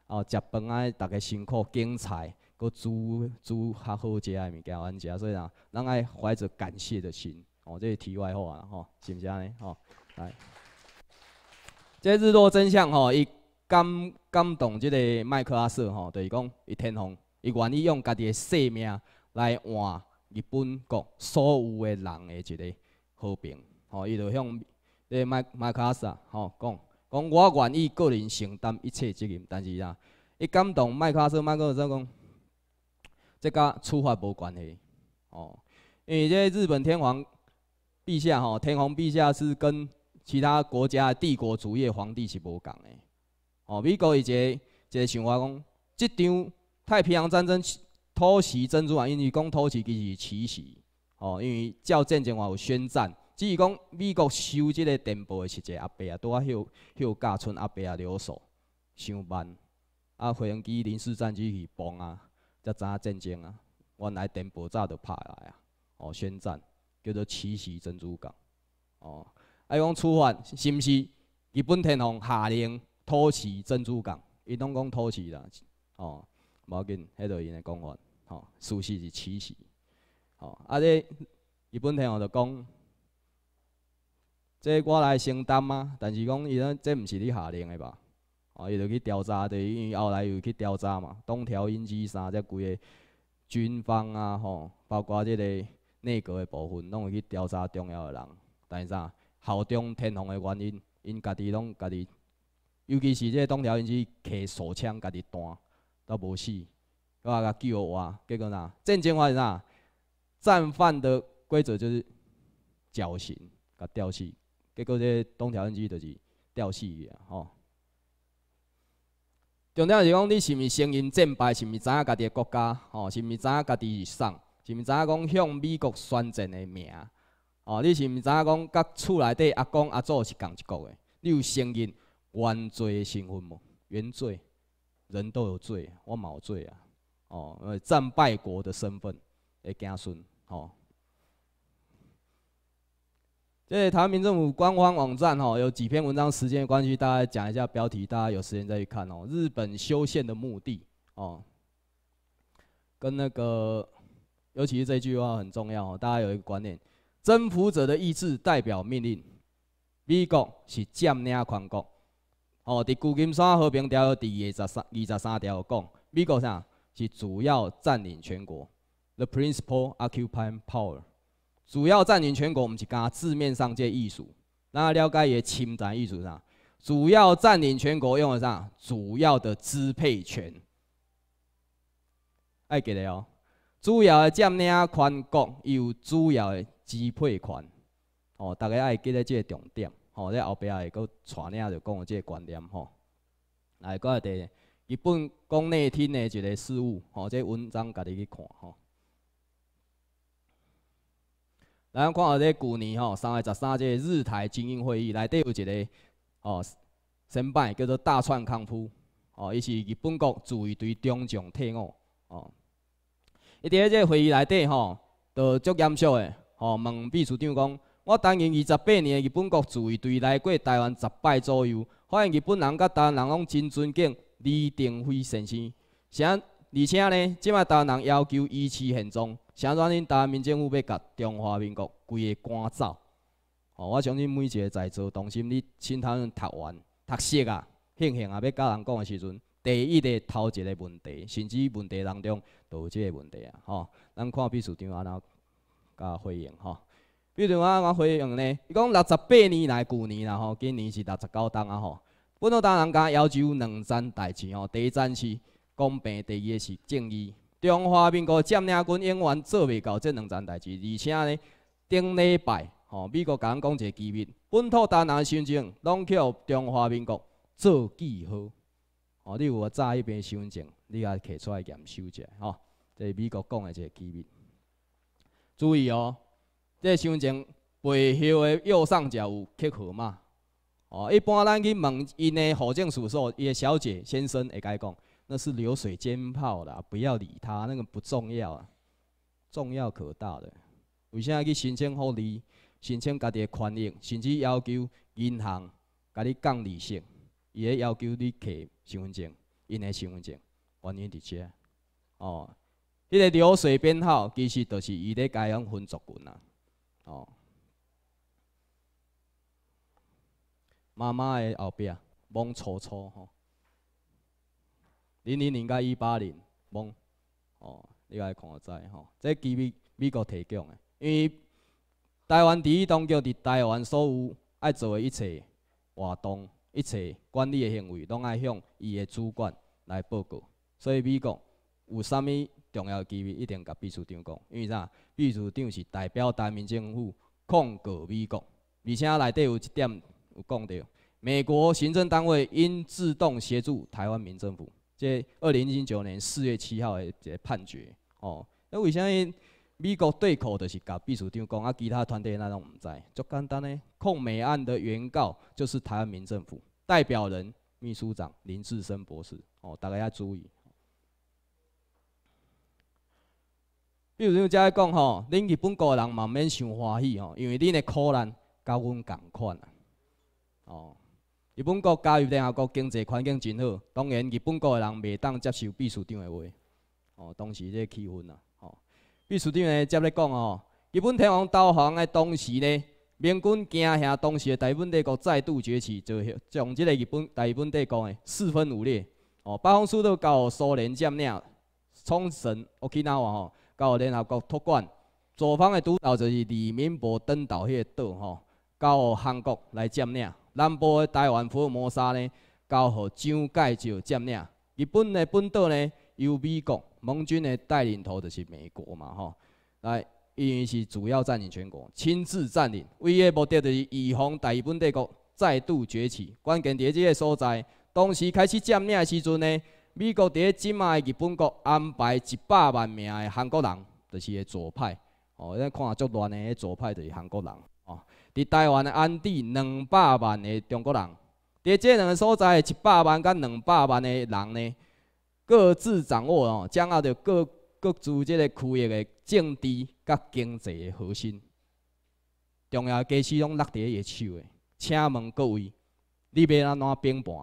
哦，食饭啊，逐个辛苦，精彩，佫煮煮较好食诶物件，咱食。所以啦，咱爱怀着感谢的心。哦，这是题外话，吼，是毋是安尼？吼，来。这日落真相吼，伊。感感动即个麦克阿瑟吼，就是讲，伊天皇，伊愿意用家己的性命来换日本国所有诶人诶一个和平，吼，伊就向，诶麦麦克阿瑟吼讲，讲我愿意个人承担一切责任，但是啦，伊感动麦克阿瑟麦克阿瑟讲，这甲处罚无关系，哦，因为这日本天皇陛下吼，天皇陛下是跟其他国家帝国主义皇帝是无共诶。哦，美国伊即即想法讲，即场太平洋战争偷袭珍珠港，因为讲偷袭，实是奇袭。哦，因为照战争话有宣战，只是讲美国收即个电报是者阿伯啊，拄啊，迄许架村阿伯啊留守，上班。啊，飞机临时战机去放啊，则知影战争啊？原来电报早就拍来啊！哦，宣战叫做奇袭珍珠港。哦，伊讲处罚，是毋是日本天皇下令？偷袭珍珠港，伊拢讲偷袭啦，哦，无要紧，迄条因个讲法，吼，事实是此事，吼，啊，即伊本天皇就讲，即我来承担嘛，但是讲伊呾这毋是你下令的吧，哦，伊就去调查着，因为后来有去调查嘛，东条英机三这几个军方啊，吼，包括即个内阁的部分，拢去调查重要的人，但是啥，效忠天皇的原因，因家己拢家己。尤其是这东条英机揢手枪，家己弹都无死，佮甲救我，结果呐，战争话是呐，战犯的规则就是绞刑，甲吊死。结果这东条英机就是吊死啊。吼。重点是讲，你是毋是承认战败？是毋是知影家己的国家？吼，是毋是知影家己是谁，是毋是知影讲向美国宣战的名？哦，你是毋知影讲甲厝内底阿公阿祖是共一国的，你有承认？原罪新婚吗？原罪，人都有罪，我冇罪啊！哦，因为战败国的身份会惊逊。哦，这台湾政府官方网站哦，有几篇文章，时间关系，大家讲一下标题，大家有时间再去看哦。日本修宪的目的哦，跟那个，尤其是这句话很重要哦。大家有一个观念，征服者的意志代表命令。美国是占领狂国。哦，伫旧金山和平条约第二十三二十三条讲，美国啥是主要占领全国，the principle occupy power，主要占领全国，毋是干字面上这意思，咱了解伊侵占意思啥？主要占领全国用的啥？主要的支配权，爱记得哦，主要占领全国有主要的支配权，哦，大家爱记得这个重点。吼，这后壁会阁传领，就讲即个观念吼。来，个第，日本宫内厅的一个事务吼，即文章家己去看吼。咱看下这旧年吼三月十三，这日台精英会议内底有一个哦，申办叫做大川康夫哦，伊是日本国自卫队中将退伍哦。伊伫咧这会议内底吼，就足严肃诶，吼问秘书长讲。我担任二十八年日本国主卫队来过台湾十摆左右，发现日本人甲台湾人拢真尊敬李登辉先生。啥？而且呢，即摆台湾人要求伊弃现状，啥原恁台湾民政府要甲中华民国规个赶走。哦，我相信每一个在座同心，你先头读完、读熟啊，庆幸啊，要甲人讲的时阵，第一个头一个问题，甚至问题当中都有即个问题啊。吼，咱看秘书长安怎甲回应吼。比如我我回应咧，伊讲六十八年来，旧年啦吼，今年是六十九档啊吼。本土党人刚要求两件代志吼，第一件是公平，第二个是正义。中华民国占领军永远做未到这两件代志，而且咧顶礼拜吼，美国刚讲一个机密，本土党人心情拢叫中华民国做记号。哦，你有早一边修正，你也提出来验收一下吼。这是美国讲的一个机密，注意哦。这身份证背后的右上角有缺口嘛？哦，一般咱去问因的户籍所，伊的小姐、先生会伊讲，那是流水编炮啦，不要理他，那个不重要啊，重要可大的。为啥去申请福利？申请家己的权益，甚至要求银行甲你降利息，伊的要求你摕身份证，因的身份证，原因伫遮。哦，迄个流水编号其实就是伊在家用分作群啊。哦，妈妈的后壁，蒙楚楚吼，零零零加一八零蒙哦，你来看一知吼，这基美国提供诶，因为台湾第一当局伫台湾所有爱做诶一切活动、一切管理诶行为，拢爱向伊诶主管来报告，所以美国有啥物？重要机密一定甲秘书长讲，因为啥？秘书长是代表台湾政府控告美国，而且内底有一点有讲到，美国行政单位应自动协助台湾民政府。这二零一九年四月七号的个判决，哦，那为啥因美国对口的是甲秘书长讲，啊，其他团体那种毋知？足简单呢。控美案的原告就是台湾民政府代表人秘书长林志生博士，哦，大家要注意。比如像遮个讲吼，恁日本国个人嘛免伤欢喜吼，因为恁的苦难交阮共款啊。哦，日本国家育联合国经济环境真好，当然日本国个人袂当接受秘书长的话。哦，当时这气氛啊。哦，秘书长呢接咧讲吼，日本天皇倒航的同时呢，明军惊吓同时的大日本帝国再度崛起，就将即个日本大日本帝国诶四分五裂。哦，八方输都到苏联占领，冲绳、Okinawa 哦。到联合国托管，左方的主导就是李明博登岛迄个岛吼，到韩国来占领；南部的台湾府摩沙呢，交予蒋介石占领。日本的本岛呢，由美国盟军的带领头，就是美国嘛吼。来，伊是主要占领全国，亲自占领，为的目的就是以防大日本帝国再度崛起。关键在这个所在，当时开始占领的时阵呢。美国伫咧即卖日本国安排一百万名的韩国人，就是个左派，哦，咱看足乱的，左派就是韩国人，哦。伫台湾的安地两百万的中国人，伫即两个所在一百万甲两百万的人呢，各自掌握哦，掌握着各各自即个区域的政治甲经济的核心，重要皆是拢握敌个手的。请问各位，你要安怎评判？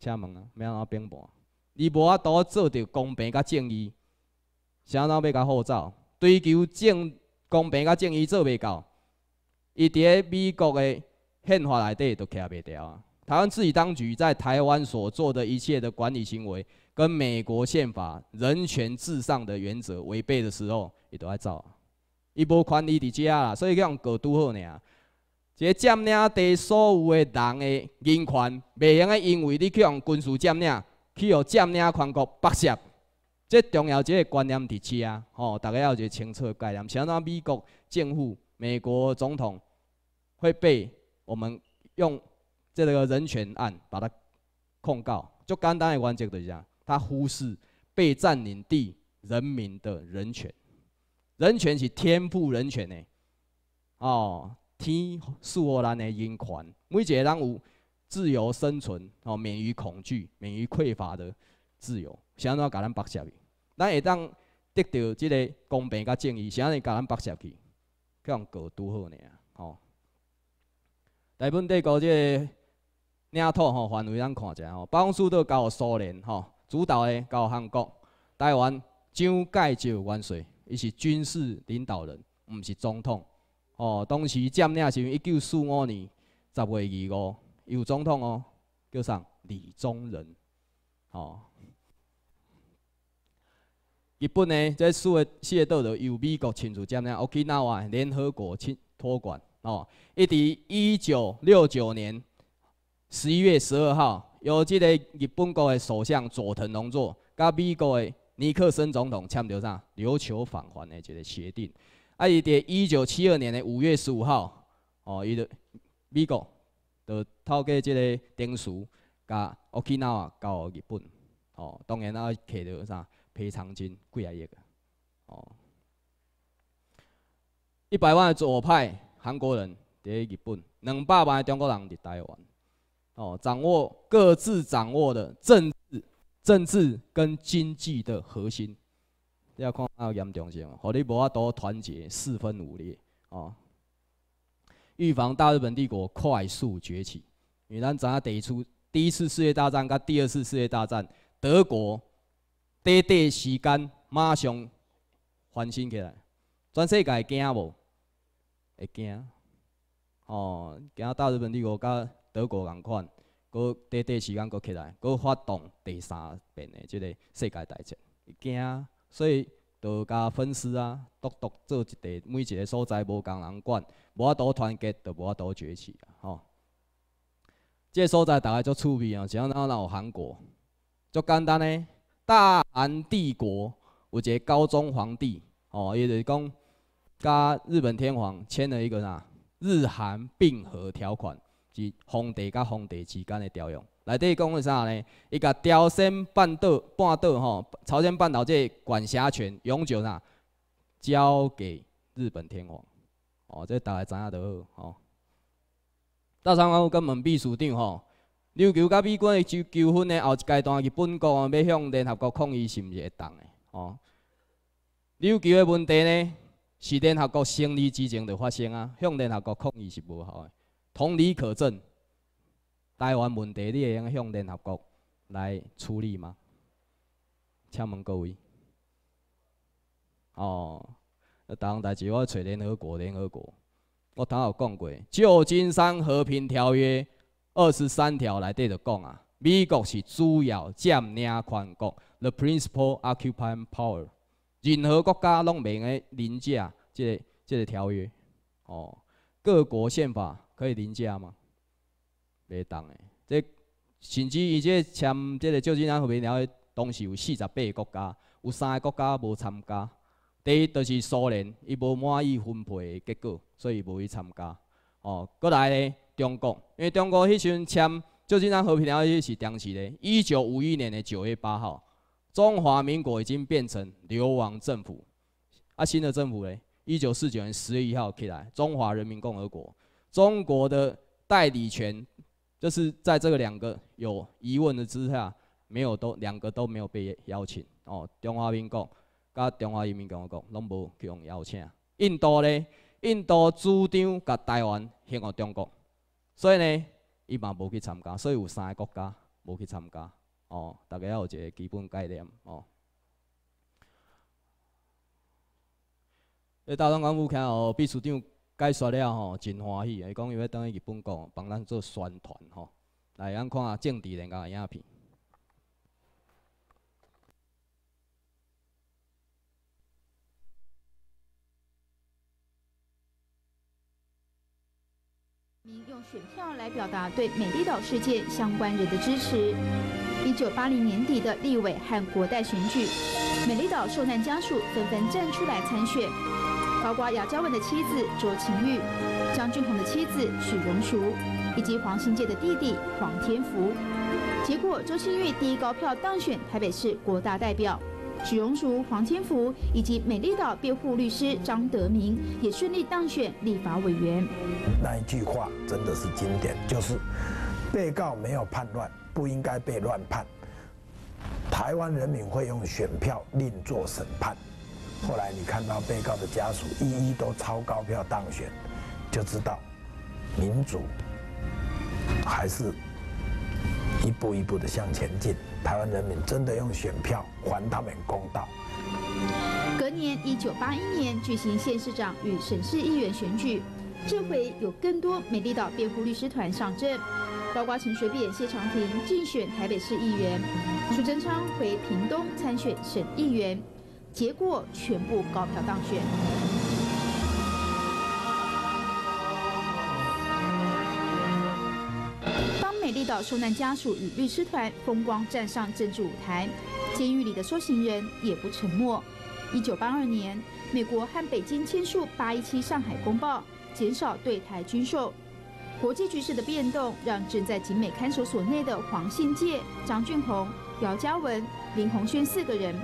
请问啊，要安怎评判？伊无法度做着公平甲正义，谁人要甲护照？追求正公平甲正义做袂到，伊伫美国的宪法内底都徛袂掉啊！台湾自己当局在台湾所做的一切的管理行为，跟美国宪法人权至上的原则违背的时候，伊都爱走啊！无权利伫解啊，所以讲过拄好尔。即个占领地所有的人的人权，袂用个，因为你去用军事占领，去互占领全国剥削。即重要，即个观念伫遮吼，大家有一个清楚概念。像当美国政府、美国总统会被我们用这个人权案把他控告，就简单的原则就是象，他忽视被占领地人民的人权。人权是天赋人权呢，哦。天苏俄人的人权，每一个人有自由生存，吼，免于恐惧，免于匮乏的自由，安要甲咱剥削去，咱会当得到即个公平甲正义，安要甲咱剥削去，向狗拄好呢，吼。在本帝国这个领土吼范围咱看一下吼，从苏到到苏联吼，主导的到韩国、台湾，蒋介石万岁，伊是军事领导人，毋是总统。哦，当时占领是一九四五年十月二五，有总统哦，叫上李宗仁。哦，日本呢四个四个岛都由美国亲自占领，奥克纳瓦联合国去托管。哦，一直一九六九年十一月十二号，由这个日本国的首相佐藤荣作，甲美国的尼克森总统签着上琉球返还的这个协定。啊，伊伫一九七二年的五月十五号，哦，伊的美国，就透过这个定赎，n 奥 w 纳交日本，哦，当然啊，赔到啥赔偿金几啊亿个，哦，一百万的左派韩国人在日本，两百万的中国人伫台湾，哦，掌握各自掌握的政治、政治跟经济的核心。要看够严重性，互你无法度团结，四分五裂哦。预防大日本帝国快速崛起，因为咱影第得出第一次世界大战甲第二次世界大战，德国短短时间马上翻身起来，全世界惊无？会惊哦！惊大日本帝国佮德国共款，佮短短时间佮起来，佮发动第三遍的即个世界大战，会惊。所以，著佮粉丝啊，独独做一块，每一个所在无工人管，无法度团结，着无法度崛起吼。这所在大概足趣味啊，像咱有韩国，足简单诶，大韩帝国有一个高宗皇帝，哦，伊就讲佮日本天皇签了一个啥？日韩并合条款，是皇帝佮皇帝之间的条约。内底讲的啥呢？伊甲朝鲜半岛半岛吼，朝鲜半岛这管辖权永久呐，交给日本天皇。哦，这大家知影就好。哦，大三官跟蒙秘署长吼，琉球甲美国纠纠纷的后一阶段去本国啊，要向联合国抗议是毋是会动的？哦，琉球的问题呢，是联合国成立之前就发生啊，向联合国抗议是无效的，同理可证。台湾问题你会用向联合国来处理吗？请问各位，哦，台湾代志我找联合国，联合国，我头有讲过《旧金山和平条约》二十三条来这就讲啊，美国是主要占领强国 （The principal occupying power），任何国家拢未用凌驾这这个条约。哦，各国宪法可以凌驾吗？袂动诶，即甚至伊即签即个《旧金山和平条约》，当时有四十八个国家，有三个国家无参加。第一就是苏联，伊无满意分配的结果，所以无去参加。哦，过来咧，中国，因为中国迄阵签《旧金山和平条约》是当时咧，一九五一年的九月八号，中华民国已经变成流亡政府，啊，新的政府咧，一九四九年十月一号起来，中华人民共和国，中国的代理权。就是在这个两个有疑问的之下，没有都两个都没有被邀请哦。中华民国、甲中华人民共和国拢无去用邀请。印度呢，印度主张甲台湾偏向中国，所以呢，伊嘛无去参加。所以有三个国家无去参加哦。大家有一个基本概念哦。诶，大家先看哦，秘书长。解说了吼，真欢喜啊！伊讲伊要等于日本讲，帮咱做宣传吼。来，咱看下政治人家的影片。用选票来表达对美丽岛事件相关人的支持。一九八零年底的立委和国代选举，美丽岛受难家属纷纷站出来参选。包括姚嘉文的妻子卓清玉、张俊宏的妻子许荣淑，以及黄兴杰的弟弟黄天福，结果周清玉第一高票当选台北市国大代表，许荣淑、黄天福以及美丽岛辩护律师张德明也顺利当选立法委员。那一句话真的是经典，就是“被告没有叛乱，不应该被乱判。台湾人民会用选票另作审判。”后来你看到被告的家属一一都超高票当选，就知道民主还是一步一步的向前进。台湾人民真的用选票还他们公道。隔年，一九八一年举行县市长与省市议员选举，这回有更多美丽岛辩护律师团上阵，包括陈水扁、谢长廷竞选台北市议员，苏贞昌回屏东参选省议员。结果全部高票当选。当美丽岛受难家属与律师团风光站上政治舞台，监狱里的受刑人也不沉默。一九八二年，美国和北京签署《八一七上海公报》，减少对台军售。国际局势的变动，让正在警美看守所内的黄信介、张俊宏、姚嘉文、林宏轩四个人。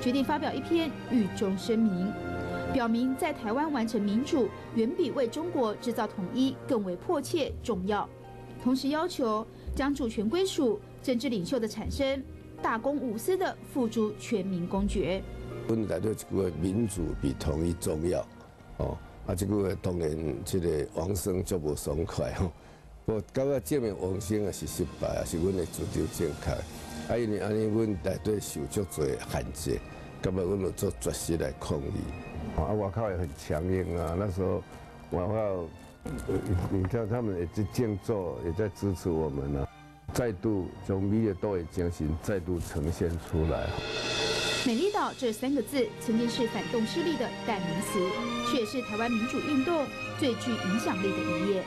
决定发表一篇狱中声明，表明在台湾完成民主远比为中国制造统一更为迫切重要，同时要求将主权归属、政治领袖的产生、大公无私的付诸全民公决。我感觉这个民主比统一重要哦，啊，这个当然这个王生绝不爽快哦。我刚刚证明王星也是失败，也是阮的主流健康。还因为安尼，阮大队受足多限制，咁啊，阮要做绝食来抗议。啊，外口也很强硬啊，那时候外口，你看他们也在静坐，也在支持我们啊。再度从美丽都”的精神再度呈现出来。美丽岛这三个字，曾经是反动势力的代名词，却是台湾民主运动最具影响力的一页。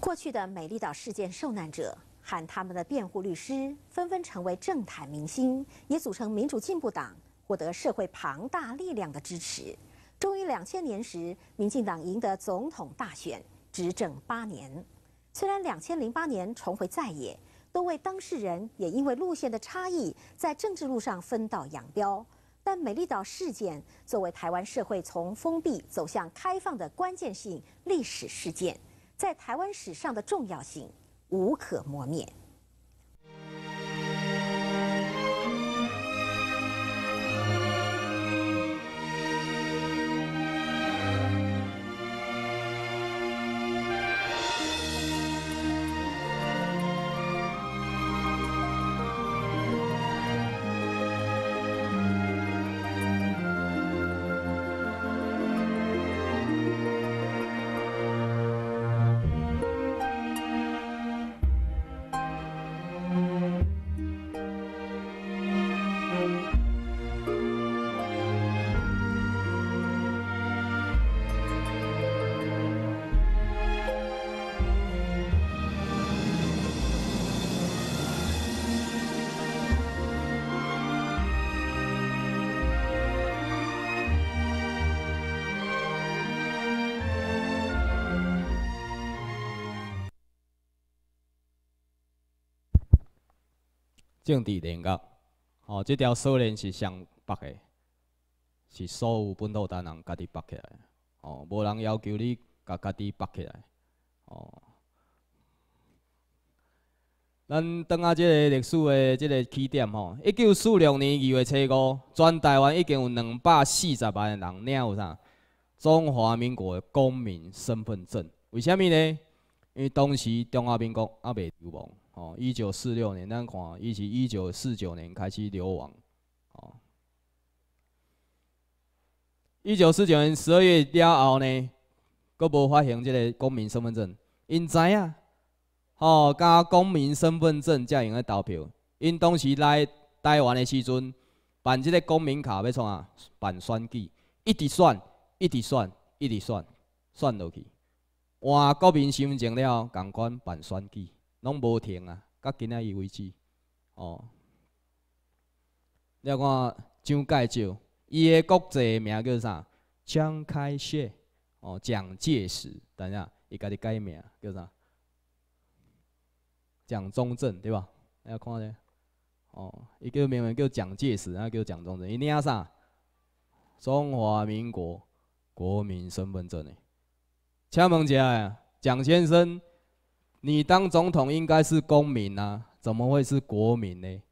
过去的美丽岛事件受难者和他们的辩护律师纷纷成为政坛明星，也组成民主进步党，获得社会庞大力量的支持。终于，两千年时，民进党赢得总统大选，执政八年。虽然两千零八年重回在野，多位当事人也因为路线的差异，在政治路上分道扬镳。但美丽岛事件作为台湾社会从封闭走向开放的关键性历史事件。在台湾史上的重要性无可磨灭。政治人格，哦，即条锁链是上北起，是所有本土党人家己绑起来，哦，无人要求你家家己绑起来，哦。咱当下即个历史的即个起点，吼，一九四六年二月初五，全台湾已经有两百四十万的人领有啥？中华民国的公民身份证？为什物呢？因为当时中华民国还未灭亡。哦，一九四六年那看，伊是一九四九年开始流亡。哦，一九四九年十二月了后呢，阁无发行这个公民身份证。因知影，吼，加公民身份证才用个投票。因当时来台湾的时阵，办这个公民卡要创啊，办选举，一直选，一直选，一直选，选落去。换国民身份证了后，款办选举。拢无停啊，到今仔日为止。哦，你看蒋介石，伊的国际名叫啥？蒋开石。哦，蒋介石。等下，伊家己改名叫啥？蒋中正，对吧？你看咧。哦，伊叫名名叫蒋介石，然后叫蒋中正。伊领啥？中华民国国民身份证呢？请问一下，蒋先生？你当总统应该是公民啊，怎么会是国民呢？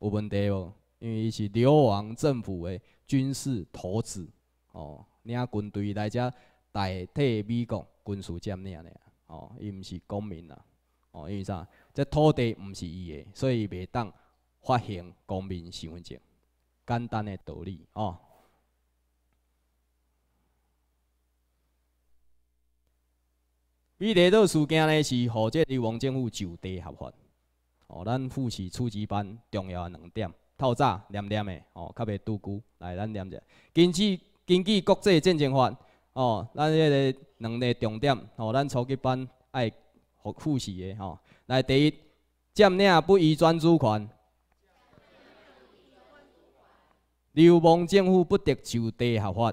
有问题无？因为伊是流亡政府的军事头子哦，领军队来遮代替美国军事占领的哦，伊毋是公民啊，哦，因为啥？这土地毋是伊的，所以袂当发行公民身份证，简单的道理哦。彼得岛事件呢是何者流氓政府就地合法？哦，咱复习初级班重要的两点，透早念念的哦，较袂拄久来，咱念一下。根据根据国际战争法，哦，咱迄个两个重点，哦，咱初级班爱复复习的哦。来，第一，占领不移转主权，流氓政府不得就地合法。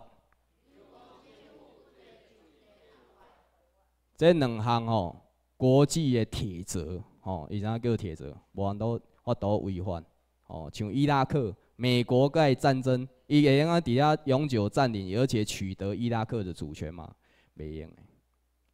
即两项吼，国际的铁则吼，伊呾叫铁则，无法度法度违反吼。像伊拉克、美国个战争，伊会用啊底下永久占领，而且取得伊拉克的主权嘛？袂用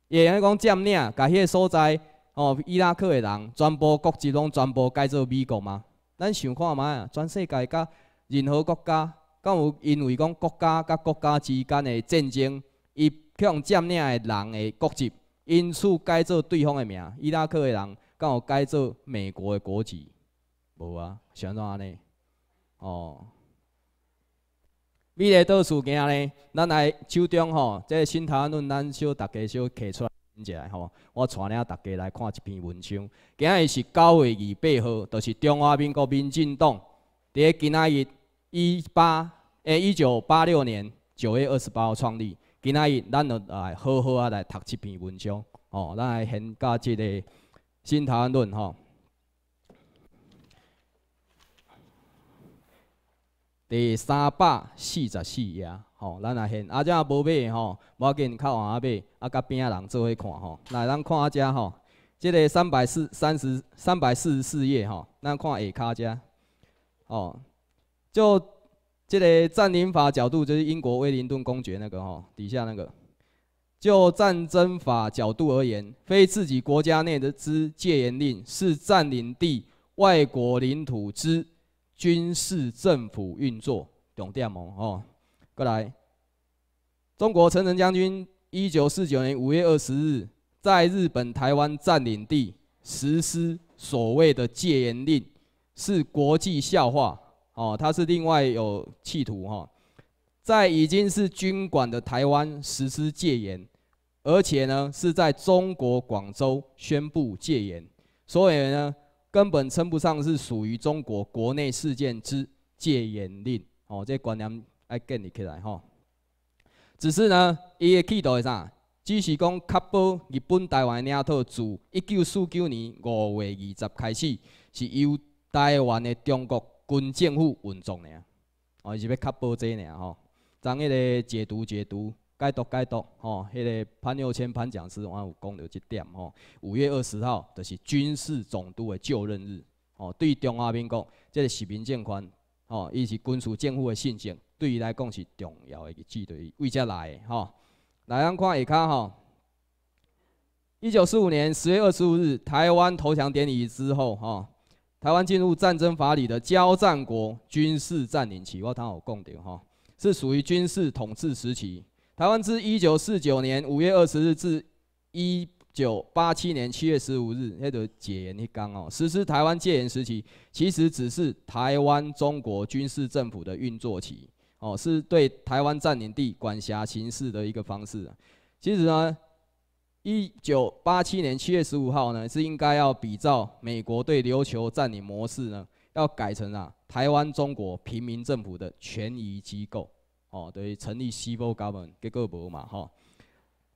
伊会用讲占领，迄个所在吼，伊拉克的人全部国籍拢全部改做美国嘛？咱想看觅啊，全世界佮任何国家，敢有因为讲国家佮国家之间的战争，伊去用占领的人的国籍？因此，改做对方的名，伊拉克的人刚有改做美国的国籍，无啊？是安怎安尼？哦，美丽倒事件呢，咱来手中吼，即新台论咱小大家小摕出来听一下吼。我传了大家来看一篇文章，今日是九月二八号，就是中华民国民进党，伫今仔日一八诶一九八六年九月二十八号创立。今仔日咱就来好好啊来读即篇文章，吼，咱来先教即个《新唐文论》吼，第三百四十四页，吼，咱来先啊，遮无买吼，无要紧，较换阿买，啊，甲边仔人做伙看吼，来咱看啊遮吼，即个三百四三十三百四十四页吼，咱看下骹遮，吼，就。这得占领法角度，就是英国威灵顿公爵那个哈底下那个。就战争法角度而言，非自己国家内的之戒严令，是占领地外国领土之军事政府运作，懂点吗？哦，过来。中国陈诚将军一九四九年五月二十日，在日本台湾占领地实施所谓的戒严令，是国际笑话。哦，他是另外有企图哈，在已经是军管的台湾实施戒严，而且呢是在中国广州宣布戒严，所以呢根本称不上是属于中国国内事件之戒严令。哦，这观念要建立起来哈。只是呢，伊的企图是啥？只是讲确保日本台湾的领土自一九四九年五月二十开始是由台湾的中国。军政府运作呢，哦，伊是欲较保者呢吼，将迄个解读解读、解读解读吼，迄个潘友谦、潘讲师，我有讲了即点吼？五月二十号就是军事总督的就任日，哦，对中华民国，个是民建宽，哦，伊是军事政府的信件，对伊来讲是重要的一个制度，为遮来的吼。来咱看下骹吼，一九四五年十月二十五日台湾投降典礼之后吼。台湾进入战争法理的交战国军事占领期，我谈好共点哈，是属于军事统治时期。台湾自一九四九年五月二十日至一九八七年七月十五日，那个解严一刚哦，实施台湾戒严时期，其实只是台湾中国军事政府的运作期哦，是对台湾占领地管辖形式的一个方式。其实呢。一九八七年七月十五号呢，是应该要比照美国对琉球占领模式呢，要改成啊台湾中国平民政府的权益机构哦，等于成立西部高门，结果无嘛吼。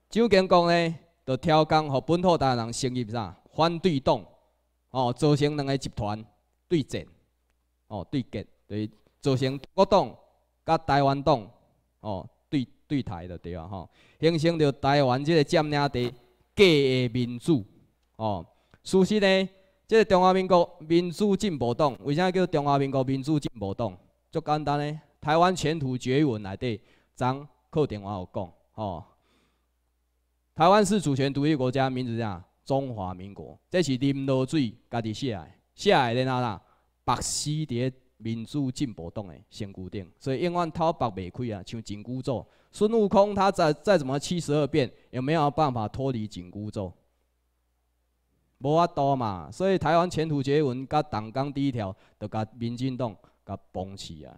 周建公呢，就挑工，和本土大人成立啥反对党哦，造成两个集团对阵，哦，对决等于造成国党甲台湾党哦。对台的对啊吼，形成着台湾即个占领地假的民主哦。事实呢，即个中华民国民主进步党为啥叫中华民国民主进步党？足简单诶，台湾前途绝运内底，咱靠电话有讲哦。台湾是主权独立国家，名字叫中华民国，这是啉落水家己写诶，写来在哪啦？白痴在。民主进步党的先固定，所以永远涛百不开啊，像紧箍咒。孙悟空他再再怎么七十二变，也没有办法脱离紧箍咒，无法度嘛。所以台湾前途绝文，甲党纲第一条，就甲民进党甲绑起啊。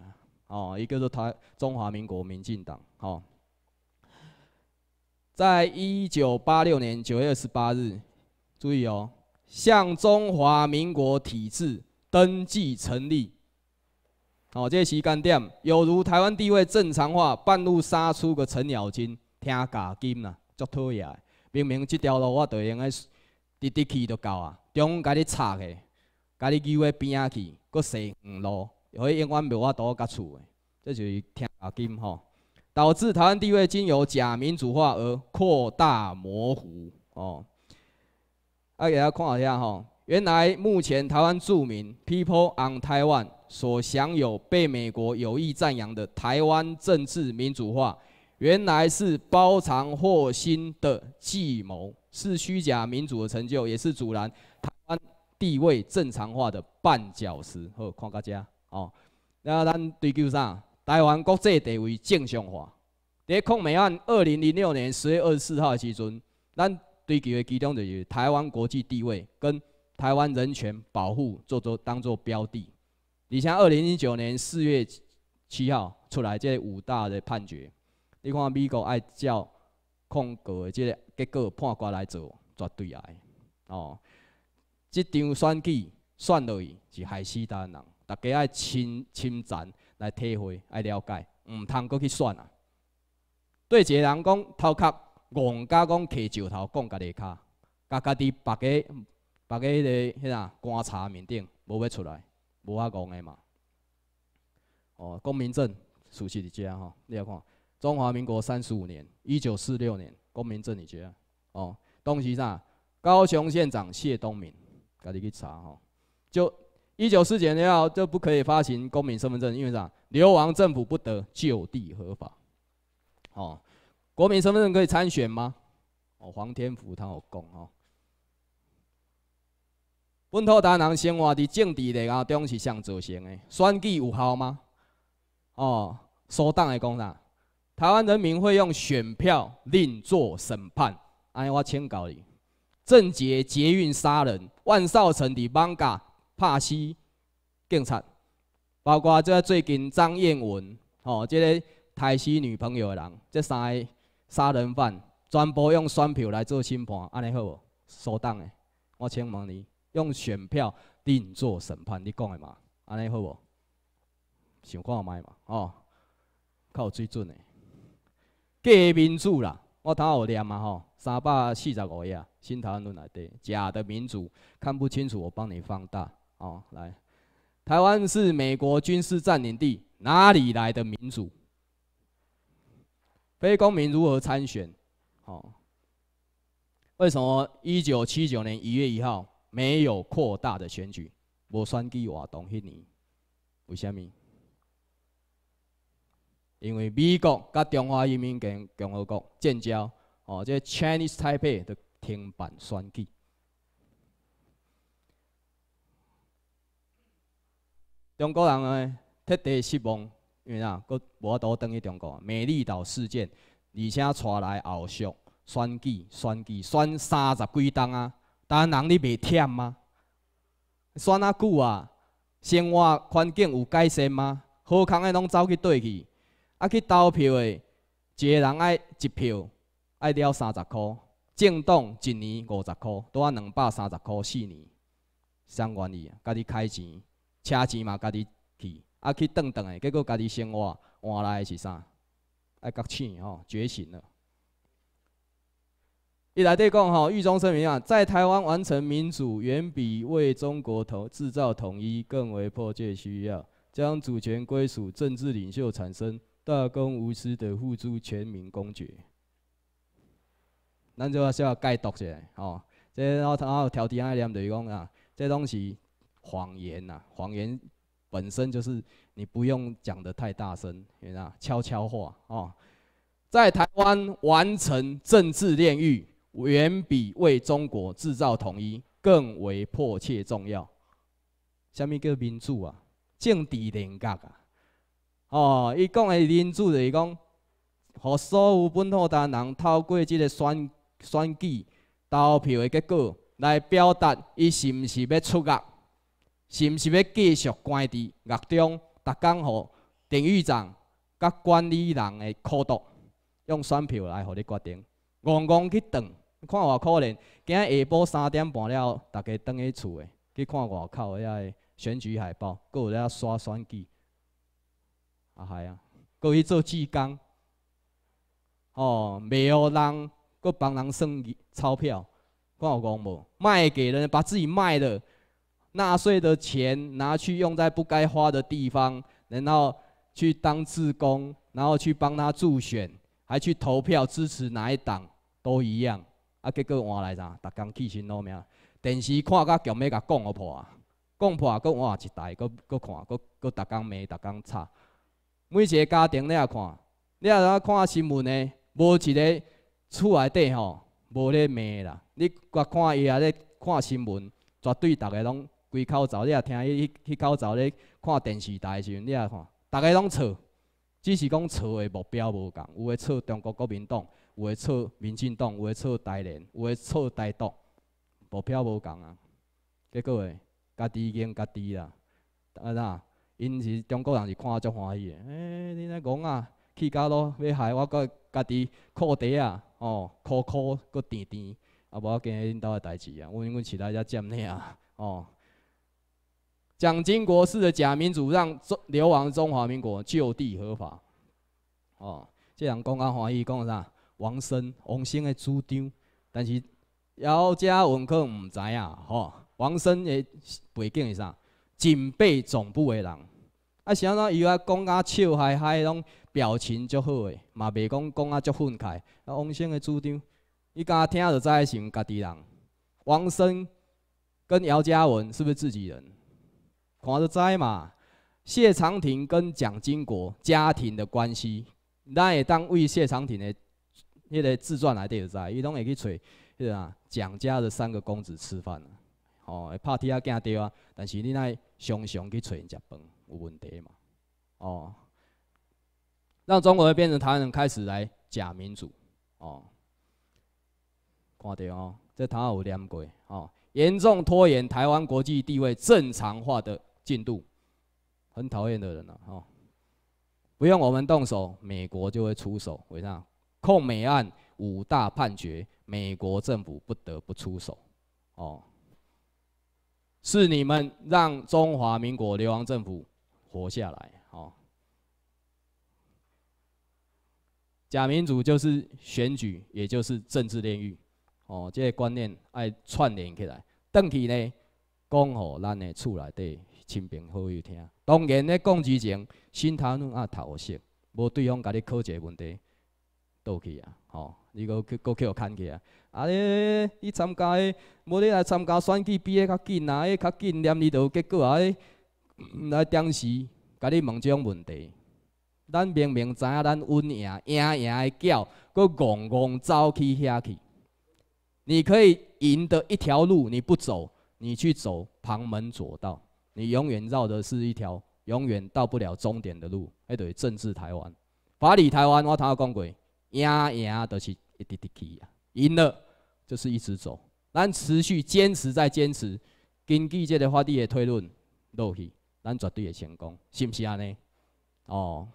哦，一个是台中华民国民进党。哦，在一九八六年九月二十八日，注意哦，向中华民国体制登记成立。哦，这个时间点，有如台湾地位正常化半路杀出个程咬金，听假金呐，足讨厌。明明即条路我就会用个直去就到啊，中家你起个，家你绕个边仔去，搁西五路，可以永远无法度啊。家厝的，这就是听假金吼，导致台湾地位经由假民主化而扩大模糊哦。啊，给大家看一下吼，原来目前台湾著名 p e o p l e on Taiwan）。所享有被美国有意赞扬的台湾政治民主化，原来是包藏祸心的计谋，是虚假民主的成就，也是阻拦台湾地位正常化的绊脚石。呵，看大家哦，那咱追究啥？台湾国际地位正常化。在控美案二零零六年十月二十四号的时阵，咱追究的其中就是台湾国际地位跟台湾人权保护做做当做标的。你像二零一九年四月七号出来，这五大的判决，你看美国爱叫股的即个果判决来做，绝对爱哦。即场选举，选落去是害死他人，大家爱亲亲站来体会，爱了解，毋通阁去选啊。对一个人讲，头壳憨甲讲，揢石头讲家己骹，家家己别个别个迄个，迄呐观察面顶无要出来。无法讲的嘛。哦，公民证属实的家哈，你要看中华民国三十五年一九四六年公民证你家哦，东西啥？高雄县长谢东明，家己去查哈。就一九四九年后就不可以发行公民身份证，因为啥？流亡政府不得就地合法。哦，国民身份证可以参选吗？哦，黄天福他有讲哦，本土台人生活伫政治的胶中是上造成的。选举有效吗？哦，苏党会讲啥？台湾人民会用选票另作审判。安尼我请教你：郑捷捷运杀人、万少成的漫架拍死警察，包括即个最近张燕文，哦，即个台死女朋友的人，这三个杀人犯全部用选票来做审判，安尼好无？苏党的，我请问你。用选票定做审判，你讲的嘛？安尼好不？想看我卖嘛？哦，较有水准的假民主啦！我头有念嘛吼，三百四十五页《新台湾论》内底，假的民主看不清楚，我帮你放大哦。来，台湾是美国军事占领地，哪里来的民主？非公民如何参选？哦，为什么一九七九年一月一号？没有扩大的选举，无选举活动迄年，为虾米？因为美国甲中华人民共和国建交，哦，这 Chinese Taipei 都停办选举。中国人呢彻底失望，因为啥？佫无多等于中国美丽岛事件，而且带来后续选举、选举、选三十几档啊。单人你未忝吗？选啊久啊，生活环境有改善吗？好康的拢走去倒去，啊去投票的一个人爱一票爱了三十箍，政党一年五十箍，拄啊二百三十箍四年，三万意家己开钱，车钱嘛家己去，啊去转转的，结果家己生活换来的是啥？爱觉醒吼，觉醒了。一来对共吼，狱中声明啊，在台湾完成民主，远比为中国统制造统一更为迫切需要。将主权归属政治领袖，产生大公无私的付助全民公决。咱这话是要解读起来哦。这然后然后挑第二点对共啊，这东西谎言呐，谎言本身就是你不用讲的太大声，你知啥悄悄话哦。在台湾完成政治炼狱。远比为中国制造统一更为迫切重要。什物叫民主啊？政治人格啊？哦，伊讲的民主就是讲，让所有本土达人透过这个选选举、投票的结果，来表达伊是毋是要出狱，是毋是要继续关伫狱中、逐工户、庭狱长、甲管理人的苦读，用选票来互你决定，戆戆去等。看外口咧，今下晡三点半了，大家登去厝诶，去看外口遐个选举海报，搁有咧刷选举，啊系啊，搁去做志工，哦，未有人搁帮人算钞票，看我讲无？卖给人，把自己卖了，纳税的钱拿去用在不该花的地方，然后去当志工，然后去帮他助选，还去投票支持哪一党，都一样。啊！结果换来啥？逐工气熏脑命，电视看甲强要甲讲破，啊，讲破，搁换一台，搁搁看，搁搁逐工骂，逐工吵。每一个家庭你也看，你也看新闻呢，无一个厝内底吼无咧骂啦。你搁看伊啊咧看新闻，绝对逐个拢规口罩，你也听伊去口罩咧看电视台时，你也看，逐个拢吵，只是讲吵诶目标无共，有诶吵中国国民党。有诶，错民进党，有诶，错台联，有诶，错台独，投票无共啊。结果诶，家己赢家己啦，啊呐，因是中国人是看足欢喜诶。哎，恁那讲啊，去到咯，要害我个家己苦地啊，哦，苦苦个甜甜，啊无惊恁兜诶代志啊。阮阮请内遮占领啊，哦，蒋经国式的假民主让流亡中华民国就地合法，哦，即讲啊，干怀疑，公啥？王生，王生的主张，但是姚家文可能唔知啊，吼，王生的背景是啥？警备总部的人，啊，像啊，伊啊讲啊笑嗨还拢表情足好的嘛袂讲讲啊足愤慨。啊，王生的主张，伊家听就知毋家己人。王生跟姚家文是不是自己人？看着知嘛？谢长廷跟蒋经国家庭的关系，咱也当为谢长廷的。迄个自传内底就知，伊拢会去找，迄个啊蒋家的三个公子吃饭，吼，拍天啊惊到啊。但是你奈常常去找因食饭有问题嘛？哦，让中国变成台湾人，开始来假民主，哦，看着哦，这台湾有念过，哦，严重拖延台湾国际地位正常化的进度，很讨厌的人了，哦，不用我们动手，美国就会出手，为啥？控美案五大判决，美国政府不得不出手。哦，是你们让中华民国流亡政府活下来。哦，假民主就是选举，也就是政治炼狱。哦，这些观念爱串联起来。邓体呢，讲好咱的厝内底亲朋好友听。当然咧，讲之前心头要啊头学先，无对方家己考一个问题。倒去啊！吼，你个去去互牵去啊！啊你你参加，无你来参加选举比个较紧啊，迄较紧点你就有结果啊！来当时，甲你问种问题，咱明明知影，咱稳赢，赢赢的叫，搁戆戆走去遐去，你可以赢得一条路，你不走，你去走旁门左道，你永远绕的是一条永远到不了终点的路。哎，对，政治台湾，法理台湾，我头个讲过，赢赢都是一直直去啊！赢了就是一直走，咱持续坚持再坚持。根据这个话题的推论落去，咱绝对会成功，是毋是安尼？哦，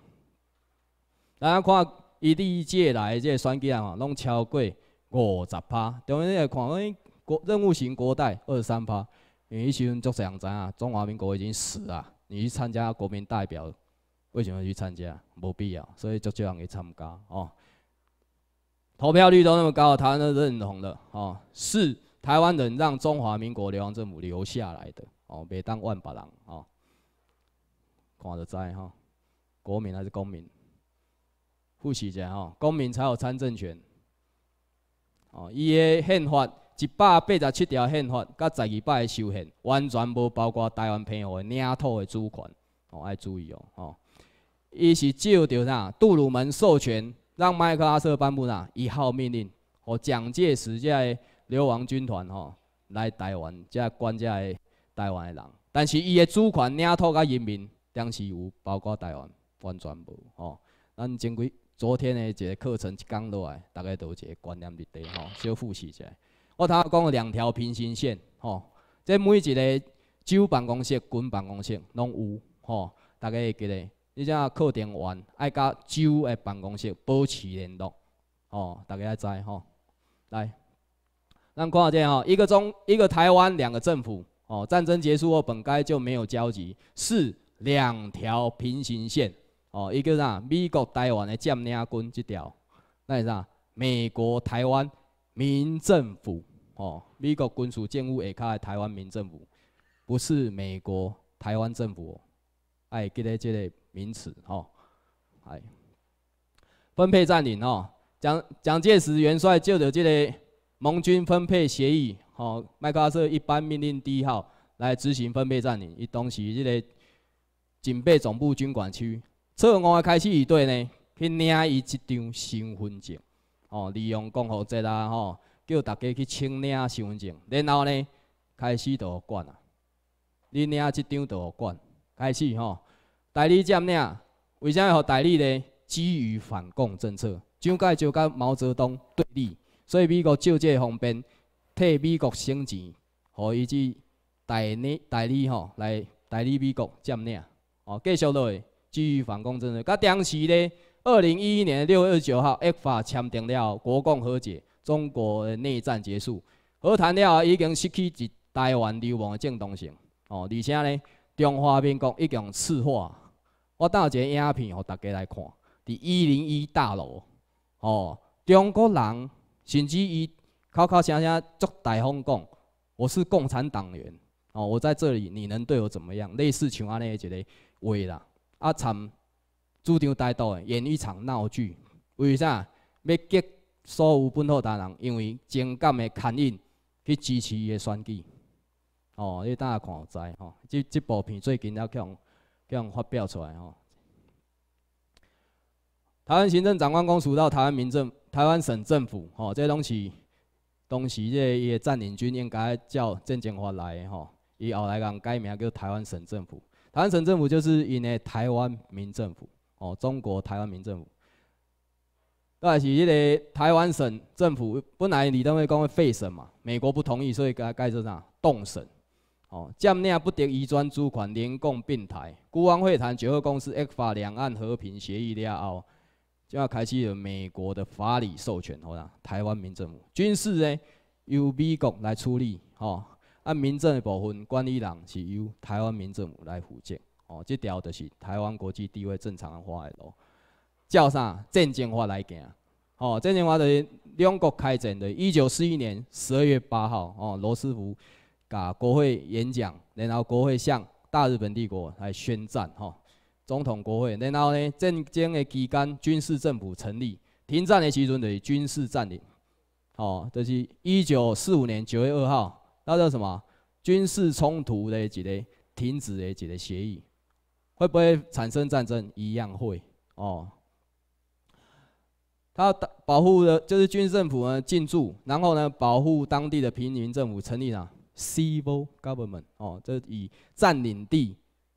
咱看伊第一届来这选举啊，拢超过五十趴。从伊个看，因国任务型国代二十三趴。因为那时阵足少人知影，中华民国已经死啊，你去参加国民代表，为什么去参加？无必要，所以足少人去参加哦。投票率都那么高，台湾都认同的哦，是台湾人让中华民国流亡政府留下来的哦，别当万把人哦，看得在哈，国民还是公民？复习一下哈，公民才有参政权哦。伊的宪法一百八十七条宪法，甲十二摆的修宪，完全无包括台湾平和领土的主权哦，要注意哦哦。伊是照着啥？杜鲁门授权。让麦克阿瑟颁布呐一号命令，和蒋介石遮个流亡军团吼来台湾，遮官家的台湾的人，但是伊的主权领土甲人民，当时有，包括台湾完全无吼。咱前几昨天的一个课程一讲落来，大家都有一个观念伫底吼，小复习一下。我头下讲两条平行线吼，即每一个州办公室、军办公室拢有吼，大家会记得。你像扣电员爱甲州的办公室保持联络，哦，大家爱知吼。来，咱看见吼，一个中一个台湾两个政府，哦，战争结束后本该就没有交集，是两条平行线，哦，一个是啥美国台湾的占领军这条，那是啥美国台湾民政府，哦，美国军事政务下卡的台湾民政府，不是美国台湾政府，哎，记得。即个。名词哦，哎，分配占领哦，蒋蒋介石元帅就着这个盟军分配协议哦，麦克阿瑟一般命令第一号来执行分配占领，伊当时这个警备总部军管区，测案开始以对呢，去领伊一张身份证哦，利用共和制啦吼，叫大家去请领身份证，然后呢，开始就管啊，你领一张就管，开始吼。代理占领，为啥要互代理呢？基于反共政策，这样就甲毛泽东对立。所以美国借这个方便，替美国省钱，互伊去代理代理吼来代理美国占领，哦，继续落去，基于反共政策。甲当时呢，二零一一年六月九号 a 法签订了国共和解，中国内战结束，和谈了已经失去一台湾流亡的正当性，哦，而且呢，中华民国已经赤化。我带一个影片，互大家来看。伫一零一大楼，哦，中国人甚至伊口口声声做大方讲：“我是共产党员。”哦，我在这里，你能对我怎么样？类似像安尼一个话啦。啊，参主场大道演一场闹剧，为啥？要激所有本土党人，因为情感的牵引去支持伊的选举。哦，你等下看有知吼？即即部片最近了去。这样发表出来吼，台湾行政长官公署到台湾民政、台湾省政府吼，这东西东西，这伊个占领军应该叫郑经华来吼，伊后来讲改名叫台湾省政府。台湾省政府就是伊为台湾民政府，哦，中国台湾民政府，但是伊个台湾省政府本来李登辉讲会废省嘛，美国不同意，所以改改成啥？冻省。哦，占领不得移转主款联共并台。国王会谈九二共识一法两岸和平协议了后，就要开启了美国的法理授权，好啦，台湾民政府军事呢由美国来处理，哦，按民政的部分，管理人是由台湾民政府来负责，哦，这条就是台湾国际地位正常化诶路。叫啥？证件法来行，哦，战争法是两国开战的，一九四一年十二月八号，哦，罗斯福。啊！国会演讲，然后国会向大日本帝国来宣战，哈！总统国会，然后呢，战争的期间军事政府成立，停战的时阵等于军事占领，哦，这是一九四五年九月二号，那叫什么？军事冲突的一个停止的一个协议，会不会产生战争？一样会哦。他保护的就是军政府呢进驻，然后呢保护当地的平民政府成立了。Civil government，哦，这以占领地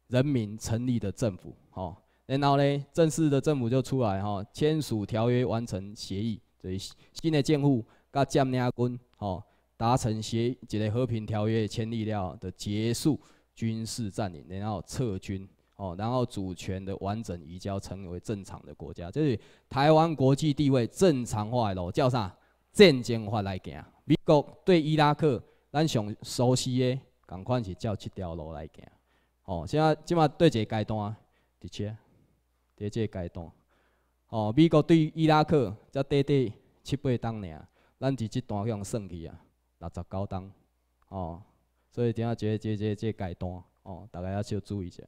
人民成立的政府，哦，然后咧正式的政府就出来，哈，签署条约完成协议，这是新的政府甲占领军，哦，达成协一个和平条约签立了的结束军事占领，然后撤军，哦，然后主权的完整移交成为正常的国家，这是台湾国际地位正常化咯，叫啥战争化来行？美国对伊拉克。咱上熟悉的，共款是照即条路来行。哦，即下即下对一个阶段，的确，一个阶段，哦，美国对伊拉克才短短七八档尔，咱伫即段向算去啊，六十九档。哦，所以顶下这这这这阶段，哦，大家要少注意一下。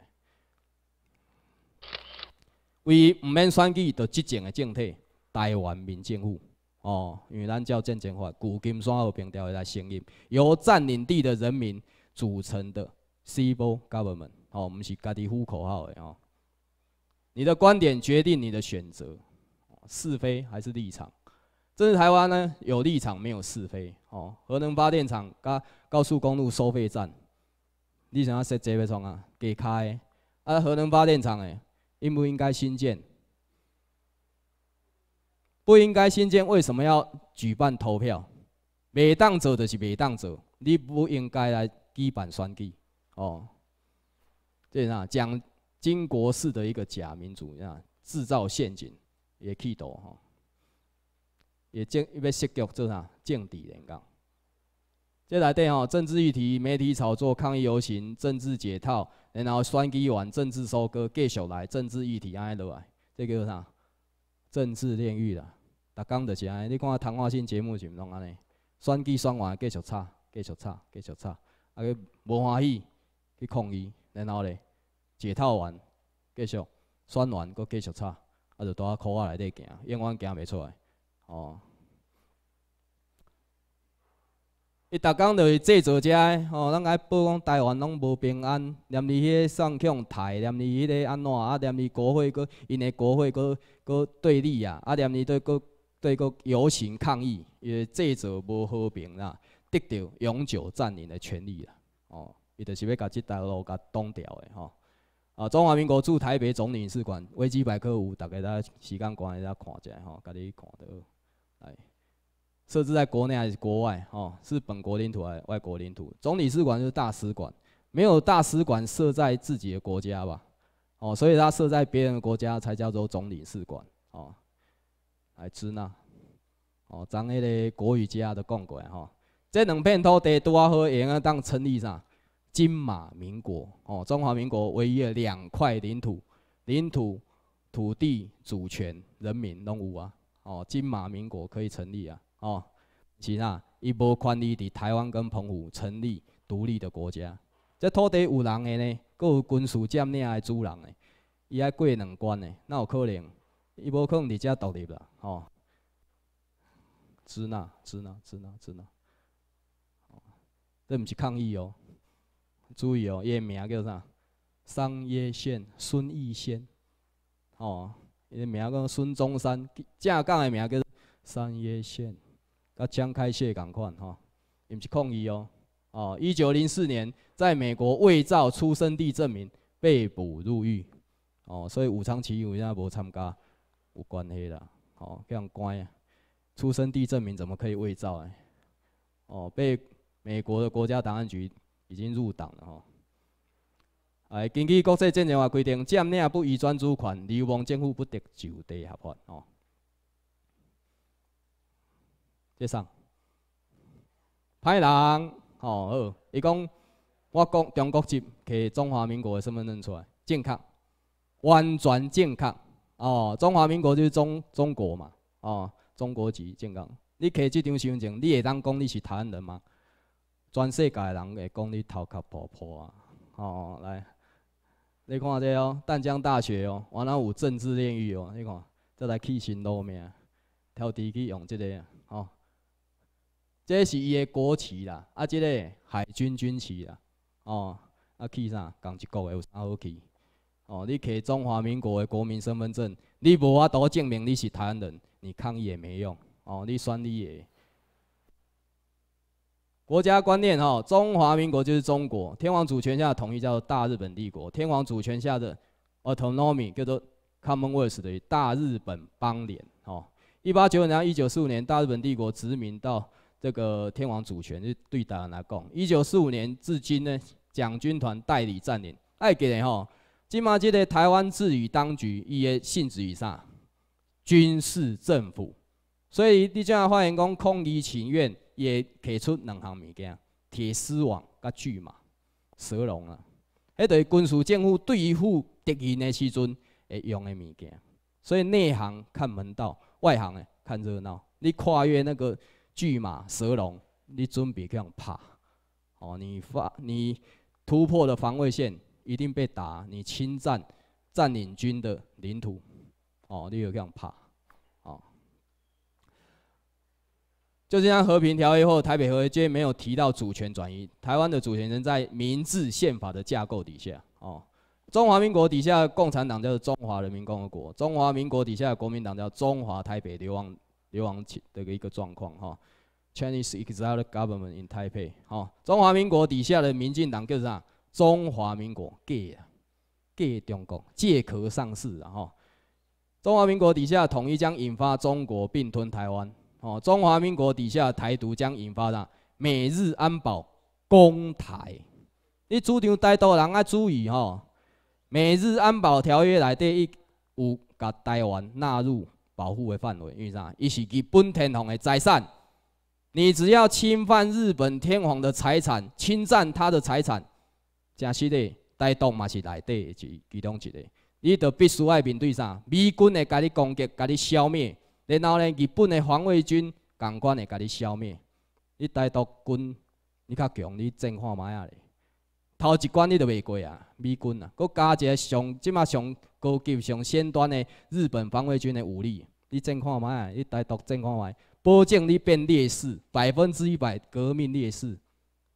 为毋免选举就执政的政体，台湾民政府。哦，因为咱叫渐进法，古今山河平调，一来声音，由占领地的人民组成的 C government，哦，们是家己呼口号的哦。你的观点决定你的选择，是非还是立场？这治台湾呢，有立场没有是非？哦，核能发电厂甲高速公路收费站，你想说怎个创啊？给开啊？核能发电厂诶，应不应该新建？不应该新建，为什么要举办投票？卖当做就是卖当做，你不应该来举办选举。哦，这啥？讲金国式的一个假民主，啊，制造陷阱，也去到哈，也见被洗脚做啥政底的。你讲，这来底吼政治议题、媒体炒作、抗议游行、政治解套，然后选举完政治收割，继续来政治议题安尼落来，这叫做啥政治炼狱啦。逐工就是安，尼。你看谈话性节目是是拢安尼，选机选完继续吵，继续吵，继续吵，啊个无欢喜去抗议，然后咧解套完继续选完，阁继续吵，啊就蹛啊壳仔内底行，永远行袂出来，哦。伊逐工就是制造遮个，吼，咱爱报讲台湾拢无平安，连伊迄个双强台，连伊迄个安怎，啊连伊国会佫因个国会佫佫对立啊，啊连伊对佫对，个游行抗议，也制造无和平啦，得到永久占领的权利啦。哦，伊就是要甲即大陆甲挡掉的吼。啊，中华民国驻台北总领事馆，维基百科有，大家在时间关系下看一下吼，家你看到。来，设置在国内还是国外？吼，是本国领土还是外国领土？总领事馆就是大使馆，没有大使馆设在自己的国家吧？哦，所以它设在别人的国家才叫做总领事馆。哦。来支那。哦，咱迄个国语家也都讲过吼，这两片土地多好用啊，当成立啥？金马民国哦，中华民国唯一的两块领土，领土土地主权人民拢有啊！哦，金马民国可以成立啊！哦，是呐，伊无权利伫台湾跟澎湖成立独立的国家。这土地有人的呢，各有军事占领的主人的，伊还过两关的，那有可能？伊无可能伫遮独立啦，吼！支那，支那，支那，支那，哦，这毋是抗议哦，注意哦，伊个名叫啥？孙逸县孙逸仙，哦，伊个名叫孙中山，正港个名叫孙逸县，甲江开燮共款，吼，毋是抗议哦，哦，一九零四年在美国伪造出生地证明，被捕入狱，哦，所以武昌起义，伊个无参加。有关系啦，哦，非常乖。出生地证明怎么可以伪造哎？哦，被美国的国家档案局已经入档了吼。哎，根据国际正常法规定，占领不移转主权，流亡政府不得就地合法吼。接上，派人吼好，伊讲我国中国籍，给中华民国的身份证出来，健康，完全健康。哦，中华民国就是中中国嘛，哦，中国籍晋江。你摕即张身份证，你会当讲你是台湾人吗？全世界人会讲你头壳破破啊！哦，来，你看这哦，淡江大学哦，完了有政治炼狱哦，你看，再来起新路名，到地去用即个哦，这是伊的国旗啦，啊，即个海军军旗啦，哦，啊，起啥？共一个月有啥好起？哦，你拿中华民国的国民身份证，你无法度证明你是台湾人，你抗议也没用。哦，你选你的国家观念哦，中华民国就是中国。天皇主权下统一叫做大日本帝国，天皇主权下的 autonomy 叫做 commonwealth 的大日本邦联。哦，一八九五年、一九四五年，大日本帝国殖民到这个天皇主权，就对台湾来讲。一九四五年至今呢，蒋军团代理占领。哎，个人哦。金马即个台湾治宇当局伊个性质是啥？军事政府。所以你发现讲，空地情愿也提出两项物件：铁丝网、甲巨马、蛇龙啊。迄个军事政府对于付敌人的时阵会用的物件。所以内行看门道，外行诶看热闹。你跨越那个巨马、蛇龙，你准备去样怕。哦，你发你突破了防卫线。一定被打，你侵占、占领军的领土，哦，你有这样怕，哦，就这样和平条约后，台北合约没有提到主权转移。台湾的主权仍在《明治宪法》的架构底下，哦。中华民国底下共产党叫中华人民共和国，中华民国底下国民党叫中华台北流亡流亡起的一个状况哈。Chinese Exiled Government in Taipei，哦。中华民国底下的民进党叫啥？中华民国假假中国借壳上市啊！哈。中华民国底下统一将引发中国并吞台湾，哦。中华民国底下台独将引发啥？美日安保攻台。你主张带头人要注意吼，美日安保条约内底有把台湾纳入保护的范围，因为啥？伊是日本天皇的财产，你只要侵犯日本天皇的财产，侵占他的财产。真实的，带动嘛是内底一其中一个，你都必须爱面对啥？美军会甲你攻击，甲你消灭，然后呢，日本的防卫军，共管会甲你消灭。你带毒军，你较强，你怎看啊咧，头一关你都未过啊！美军啊，佮加一个上，即马上高级、上先端的日本防卫军的武力，你政看嘛啊！你带毒怎看怀？保证你变劣势，百分之一百革命劣势，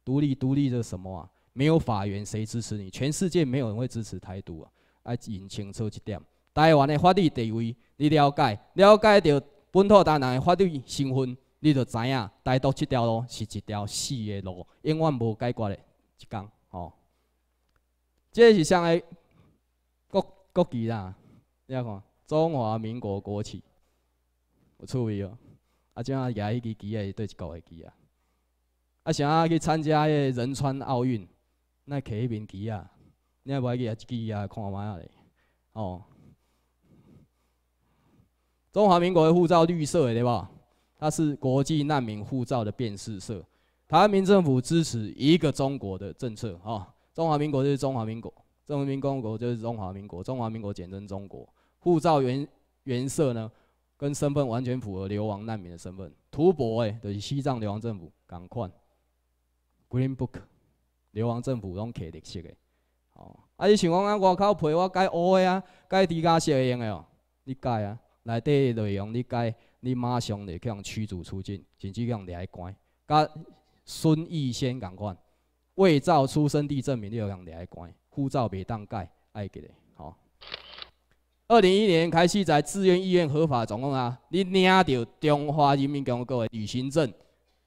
独立独立的什么啊？没有法院，谁支持你？全世界没有人会支持台独啊！啊，引清楚一点，台湾的法律地位，你了解？了解到本土当然的法律身份，你就知影，台独这条路是一条死的路，永远无解决的。一天哦，这是啥个国国旗啦？你看，中华民国国旗，有趣味哦！啊，怎啊？一支旗的对一个旗啊？啊，要去参加迄个仁川奥运？那企喺边睇啊？你系唔系记啊一支啊？看下啊咧。哦，中华民国的护照绿色的对吧？它是国际难民护照的辨识色。台湾民政府支持一个中国的政策啊。中华民国就是中华民国，中华民共和国就是中华民国，中华民国简称中国。护照原原色呢，跟身份完全符合流亡难民的身份。图博哎，就是西藏流亡政府。赶快，Green Book。流亡政府拢肯绿色的。哦，啊！你想讲啊，外口陪我改乌的啊，改低价少用的哦，你改啊，内底内容你改，你马上来去让驱逐出境，甚至去让去关。甲孙逸仙共款，伪造出生地证明，你要让去关，护照袂当改，爱去嘞，吼。二零一一年开始在自愿、意愿、合法状况下，你领着中华人民共和国的旅行证。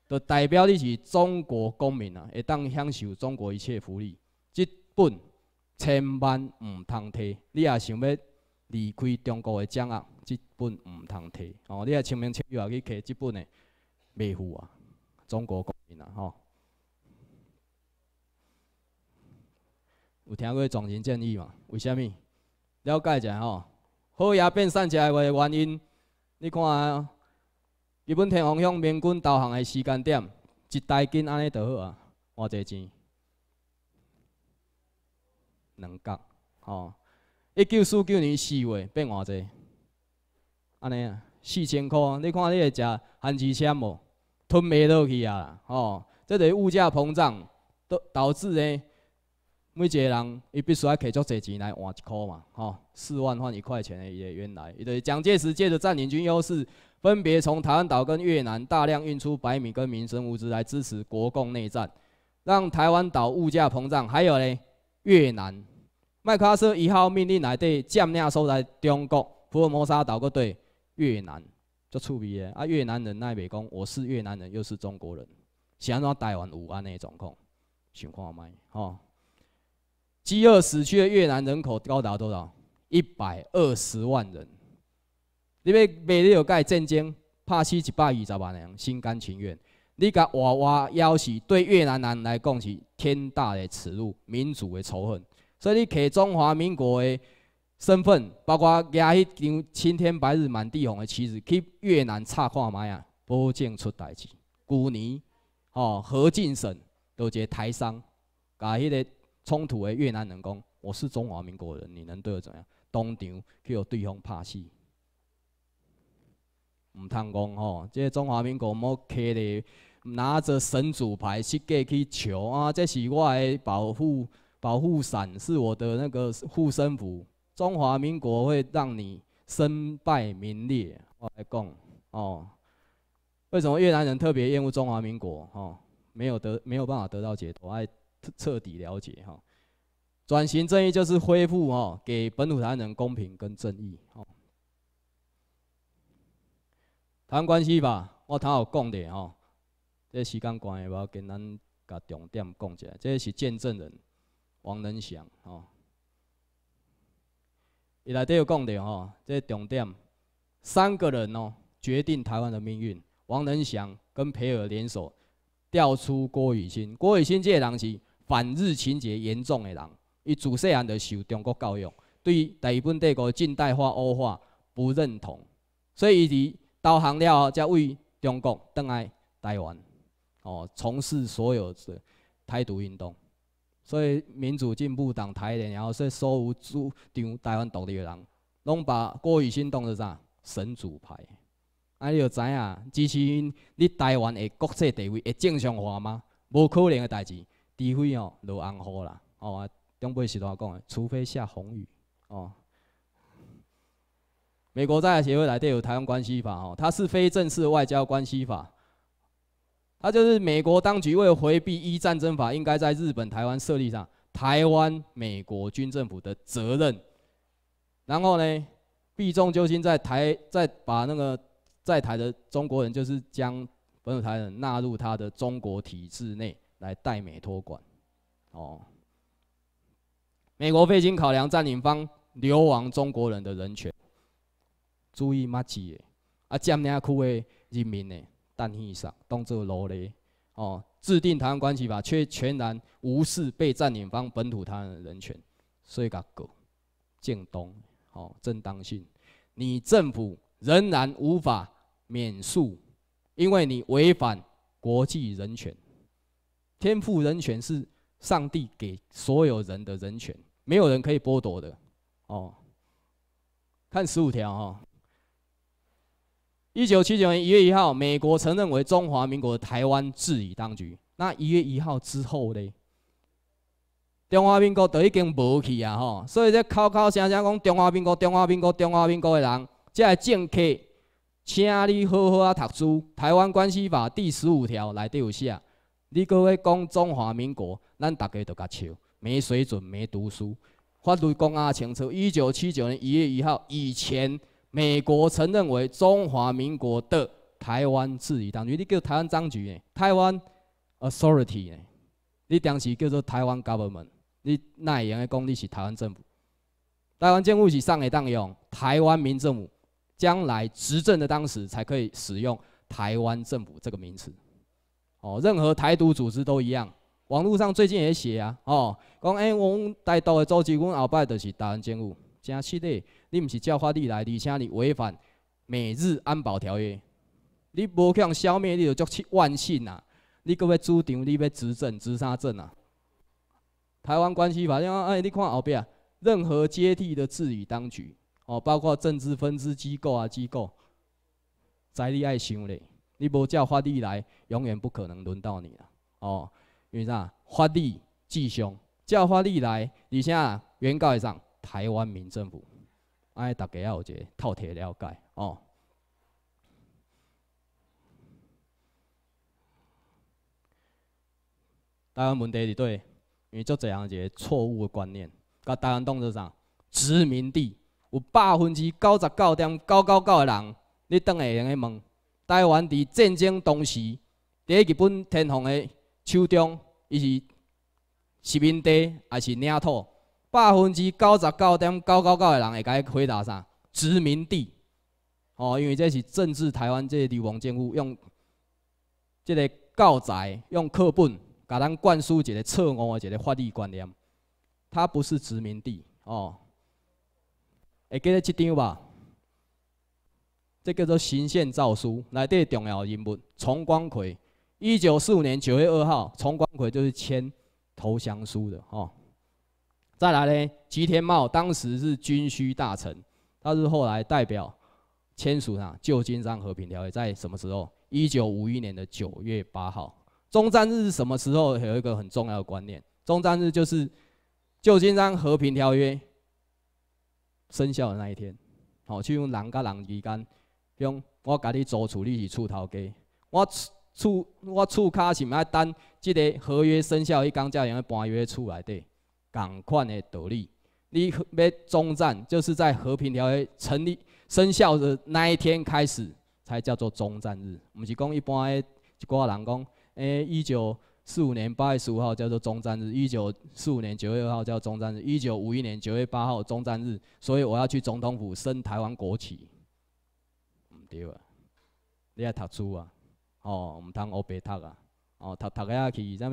就代表你是中国公民啊，会当享受中国一切福利。即本千万毋通摕，你也想要离开中国的疆握，即本毋通摕哦，你也清明七要去摕即本的，袂赴啊，中国公民啊吼。有听过总央建议嘛？为虾物了解一下吼，好牙变散齿的原因，你看。日本天皇向明军投降的时间点，一袋金安尼就好啊，偌济钱？两角，吼！一九四九年四月变偌济，安尼啊，四千块。你看你会食旱米签无，吞袂落去啊，吼！即个物价膨胀，导导致呢，每一个人伊必须爱摕足济钱来换一箍嘛，吼！四万换一块钱的原来，伊是蒋介石借着占领军优势。分别从台湾岛跟越南大量运出白米跟民生物资来支持国共内战，让台湾岛物价膨胀。还有呢，越南麦克阿瑟一号命令来对，降量收在中国福尔摩沙岛个对越南，就趣味个啊！越南人奈美工，我是越南人，又是中国人，想让台湾无安内状况，想看麦吼？饥饿死去的越南人口高达多少？一百二十万人。你要卖了个战争，拍死一百二十万人，心甘情愿。你甲娃娃要是对越南人来讲是天大的耻辱、民族的仇恨。所以你摕中华民国的身份，包括举迄张青天白日满地红的旗子去越南插看卖啊，保证出代志。去年哦，何进省就一个台商，甲迄个冲突的越南人讲：“我是中华民国人，你能对我怎样？”当场去互对方拍死。唔通讲吼，即中华民国，我拿着神主牌去过去求啊，这是我的保护保护伞，是我的那个护身符。中华民国会让你身败名裂，我来讲哦。为什么越南人特别厌恶中华民国？哦，没有得没有办法得到解脱，爱彻彻底了解哈。转型正义就是恢复哦，给本土台湾人公平跟正义哦。没关系吧，我头有讲的吼。这时间关系，我跟咱甲重点讲一下。这是见证人王仁祥哦。伊内底有讲的吼，这重点三个人哦，决定台湾的命运。王仁祥跟培尔联手调出郭雨欣。郭雨欣这人是反日情节严重的人，伊自细汉就受中国教育，对日本帝国近代化欧化不认同，所以伊的航了后，才为中国登来台湾，哦，从事所有的台独运动，所以民主进步党台联，然后说所有主张台湾独立的人，拢把郭雨新当作啥神主牌，安尼就知影，支持你台湾的国际地位会正常化吗？无可能的代志，除非哦落红雨啦，哦，中杯是怎讲的？除非下红雨，哦。美国在台协会来电有台湾关系法哦，它是非正式外交关系法，它就是美国当局为回避一战争法，应该在日本、台湾设立上台湾美国军政府的责任，然后呢，避重就轻，在台在把那个在台的中国人，就是将本土台人纳入他的中国体制内来代美托管，哦，美国费心考量占领方流亡中国人的人权。注意，马基的啊，占领区的人民的担心上当做奴隶哦。制定《台湾关系法》却全然无视被占领方本土台湾人权，所以讲，靖东哦，正当性，你政府仍然无法免诉，因为你违反国际人权。天赋人权是上帝给所有人的人权，没有人可以剥夺的哦。看十五条啊。一九七九年一月一号，美国承认为中华民国台湾治理当局。那一月一号之后咧，中华民国都已经无去啊吼，所以这口口声声讲中华民国、中华民国、中华民国的人，这政客，请你好好啊读书。台湾关系法第十五条内底有写，你搁要讲中华民国，咱大家都甲笑，没水准，没读书。法律讲啊清楚，一九七九年一月一号以前。美国承认为中华民国的台湾治理当局，你叫台湾当局呢？台湾 authority 你当时叫做台湾 government，你哪样的讲你是台湾政府？台湾政府是上个当用台湾民政府，将来执政的当时才可以使用台湾政府这个名词。哦，任何台独组织都一样。网络上最近也写啊，哦，讲哎，我台独的组织，我后摆就是台湾政府，真实的。你毋是照法律来，而且你违反美日安保条约，你无可能消灭，你就足起万幸啊！你搁要主张，你要执政、执啥政啊？台湾关系法，哎，你看后边啊，任何接替的治理当局哦，包括政治分支机构啊，机构在你爱想咧，你无照法律来，永远不可能轮到你了哦。因为啥？法律即凶，照法律来，而且原告一上，台湾民政府。尼大家也有一个透彻了解哦。台湾问题是对，因为足侪人一个错误的观念。甲台湾当是怎殖民地有百分之九十九点九九九的人，你当下用去问：台湾伫战争同时，伫日本天皇的手中，伊是殖民地还是领土？百分之九十九点九九九的人会甲伊回答啥？殖民地哦，因为这是政治台湾这流氓政府用这个教材用课本，甲咱灌输一个错误的一个法律观念。它不是殖民地哦。会记得这张吧？这叫做《新宪诏书》，内底重要人物崇光葵，一九四五年九月二号，崇光葵就是签投降书的哦。再来呢，吉田茂当时是军需大臣，他是后来代表签署上旧金山和平条约》在什么时候？一九五一年的九月八号，中战日是什么时候？有一个很重要的观念，中战日就是《旧金山和平条约》生效的那一天。好，就用人跟人之间，用我家你租厝，你是厝头家，我厝我厝卡是么？等，即个合约生效一公才用搬约厝内底。赶款的道理。你要中战，就是在和平条约成立生效的那一天开始，才叫做中战日。毋是讲一般的，一挂人讲，哎，一九四五年八月十五号叫做中战日，一九四五年九月二号叫中战日，一九五一年九月八号中战日。所以我要去总统府升台湾国旗，毋对啊，你要读书啊，哦，毋通乌白读啊。哦，读读下去，啥物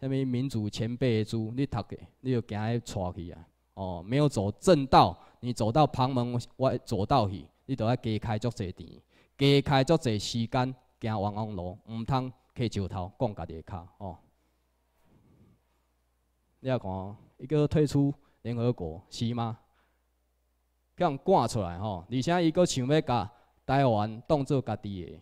啥物民主前辈的书，你读个，你就行去错去啊！哦，没有走正道，你走到旁门外走道去，你就要加开足坐钱，加开足坐时间，行冤枉路，毋通去石头，讲家己的脚哦。你啊看，伊搁退出联合国是吗？咁赶出来吼，而且伊阁想要把台湾当做家己的。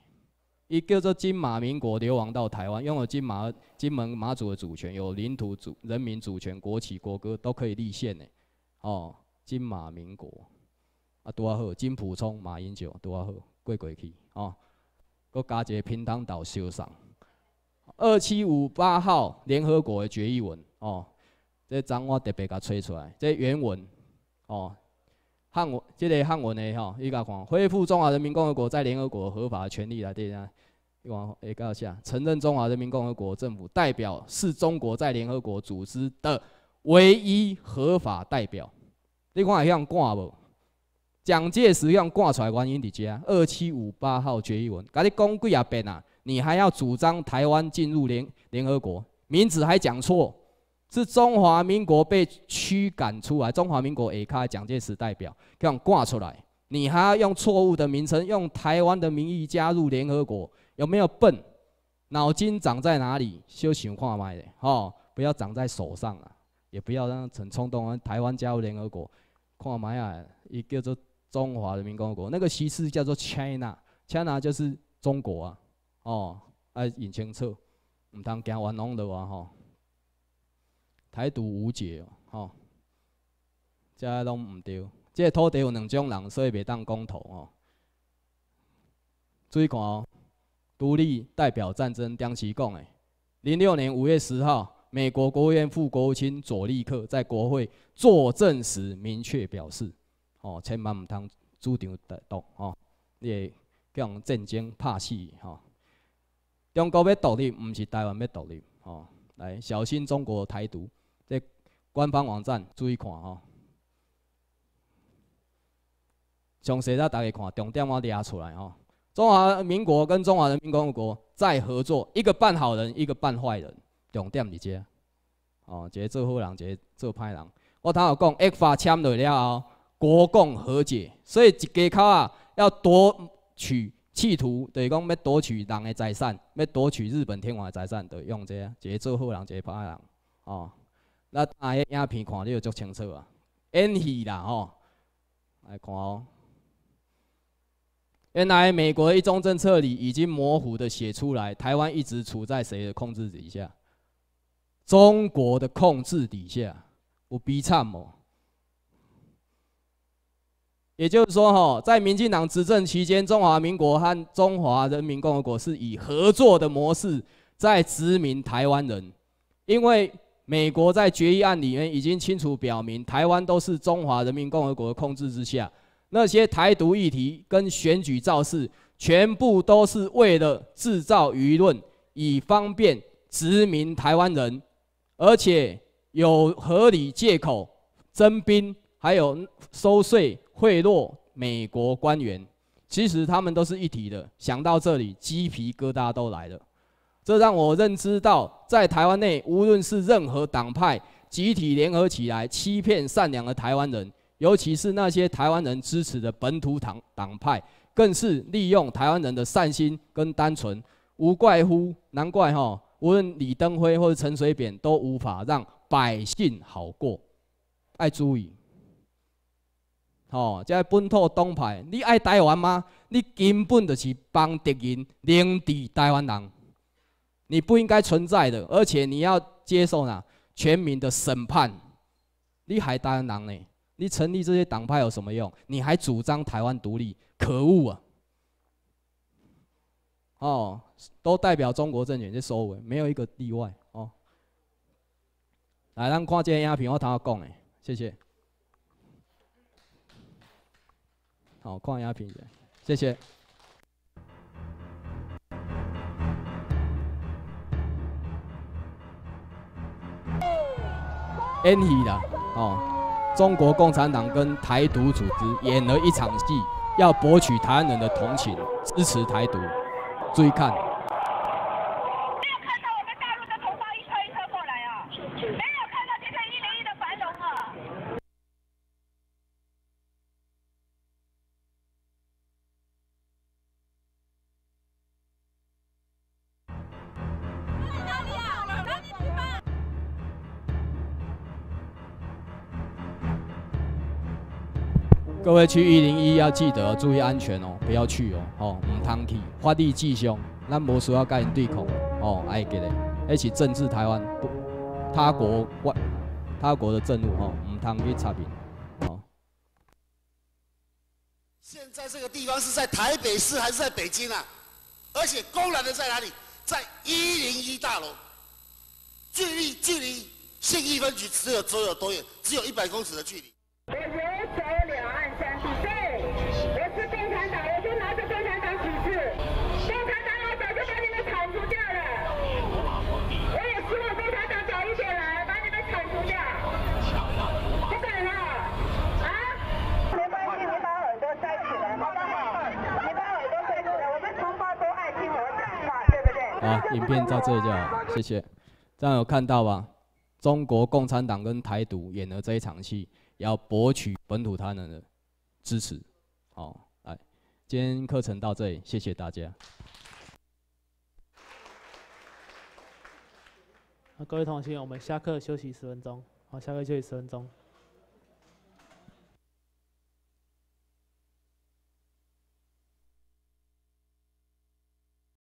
一个做金马民国流亡到台湾，拥有金马金门马祖的主权，有领土主人民主权，国旗国歌都可以立宪呢。哦，金马民国啊多啊好，金浦冲马英九多啊好，过过去哦，搁加一个平潭岛修缮。二七五八号联合国的决议文哦，这章我特别甲吹出来，这原文哦。汉文，接个汉文嘞，吼，伊甲讲恢复中华人民共和国在联合国合法权利来对啊。伊讲，哎，搞下承认中华人民共和国政府代表是中国在联合国组织的唯一合法代表，你看还像挂无？蒋介石样挂出来原因底家？二七五八号决议文，甲你讲几也遍啊？你还要主张台湾进入联联合国，名字还讲错。是中华民国被驱赶出来，中华民国也靠蒋介石代表这样挂出来，你还要用错误的名称，用台湾的名义加入联合国，有没有笨？脑筋长在哪里？休想看卖的，吼！不要长在手上啊，也不要让很冲动啊。台湾加入联合国，看卖啊，也叫做中华人民共和国，那个西实叫做 China，China 就是中国啊，哦，啊，引清楚，唔当惊冤枉的话吼。台独无解哦，吼，这拢毋对。这土地有两种人，所以袂当公投哦。注意看哦，独立代表战争，张其讲的。零六年五月十号，美国国务院副国务卿佐利克在国会作证时明确表示，哦，千万毋通主张台独哦，你叫人们震惊怕死哈。中国要独立，毋是台湾要独立哦。来，小心中国台独。官方网站注意看哦，从细在大家看，重点我列出来哦。中华民国跟中华人民共和国在合作，一个扮好人，一个扮坏人，重点伫这哦，个做好人个做歹人。我头有讲，一发签落了后，国共和解，所以一家口啊要夺取企图，就是讲要夺取人的财产，要夺取日本天皇的财产，就用这个做好人一做歹人哦。那打迄影片看你就足清楚啊！演戏啦吼，来看哦。原来美国一中政策里已经模糊的写出来，台湾一直处在谁的控制底下？中国的控制底下，我鼻唱哦。也就是说吼，在民进党执政期间，中华民国和中华人民共和国是以合作的模式在殖民台湾人，因为。美国在决议案里面已经清楚表明，台湾都是中华人民共和国控制之下。那些台独议题跟选举造势，全部都是为了制造舆论，以方便殖民台湾人，而且有合理借口征兵，还有收税、贿赂美国官员。其实他们都是一体的。想到这里，鸡皮疙瘩都来了。这让我认知到，在台湾内，无论是任何党派集体联合起来欺骗善良的台湾人，尤其是那些台湾人支持的本土党党派，更是利用台湾人的善心跟单纯，无怪乎难怪哈，无论李登辉或者陈水扁都无法让百姓好过。爱注意，哦，在本土党派，你爱台湾吗？你根本就是帮敌人凌地台湾人。你不应该存在的，而且你要接受呢全民的审判，你还当党呢？你成立这些党派有什么用？你还主张台湾独立，可恶啊！哦，都代表中国政权去收尾，没有一个例外哦。来，咱看这影片，我头下讲的，谢谢。好，看影片，谢谢。N 气啦，哦！中国共产党跟台独组织演了一场戏，要博取台湾人的同情，支持台独。追看。去一零一要记得注意安全哦，不要去哦，哦，唔通去，发地忌凶，那魔需要跟人对口，哦，爱个的，而且政治台湾，不他国外，他国的政务哦，唔通去插边。现在这个地方是在台北市还是在北京啊？而且公然的在哪里？在一零一大楼，距离距离信义分局只有只有多远？只有一百公尺的距离。影片到这里就，谢谢。这样有看到吧？中国共产党跟台独演了这一场戏，要博取本土台人的支持。好，来，今天课程到这里，谢谢大家。那各位同学，我们下课休息十分钟。好，下课休息十分钟。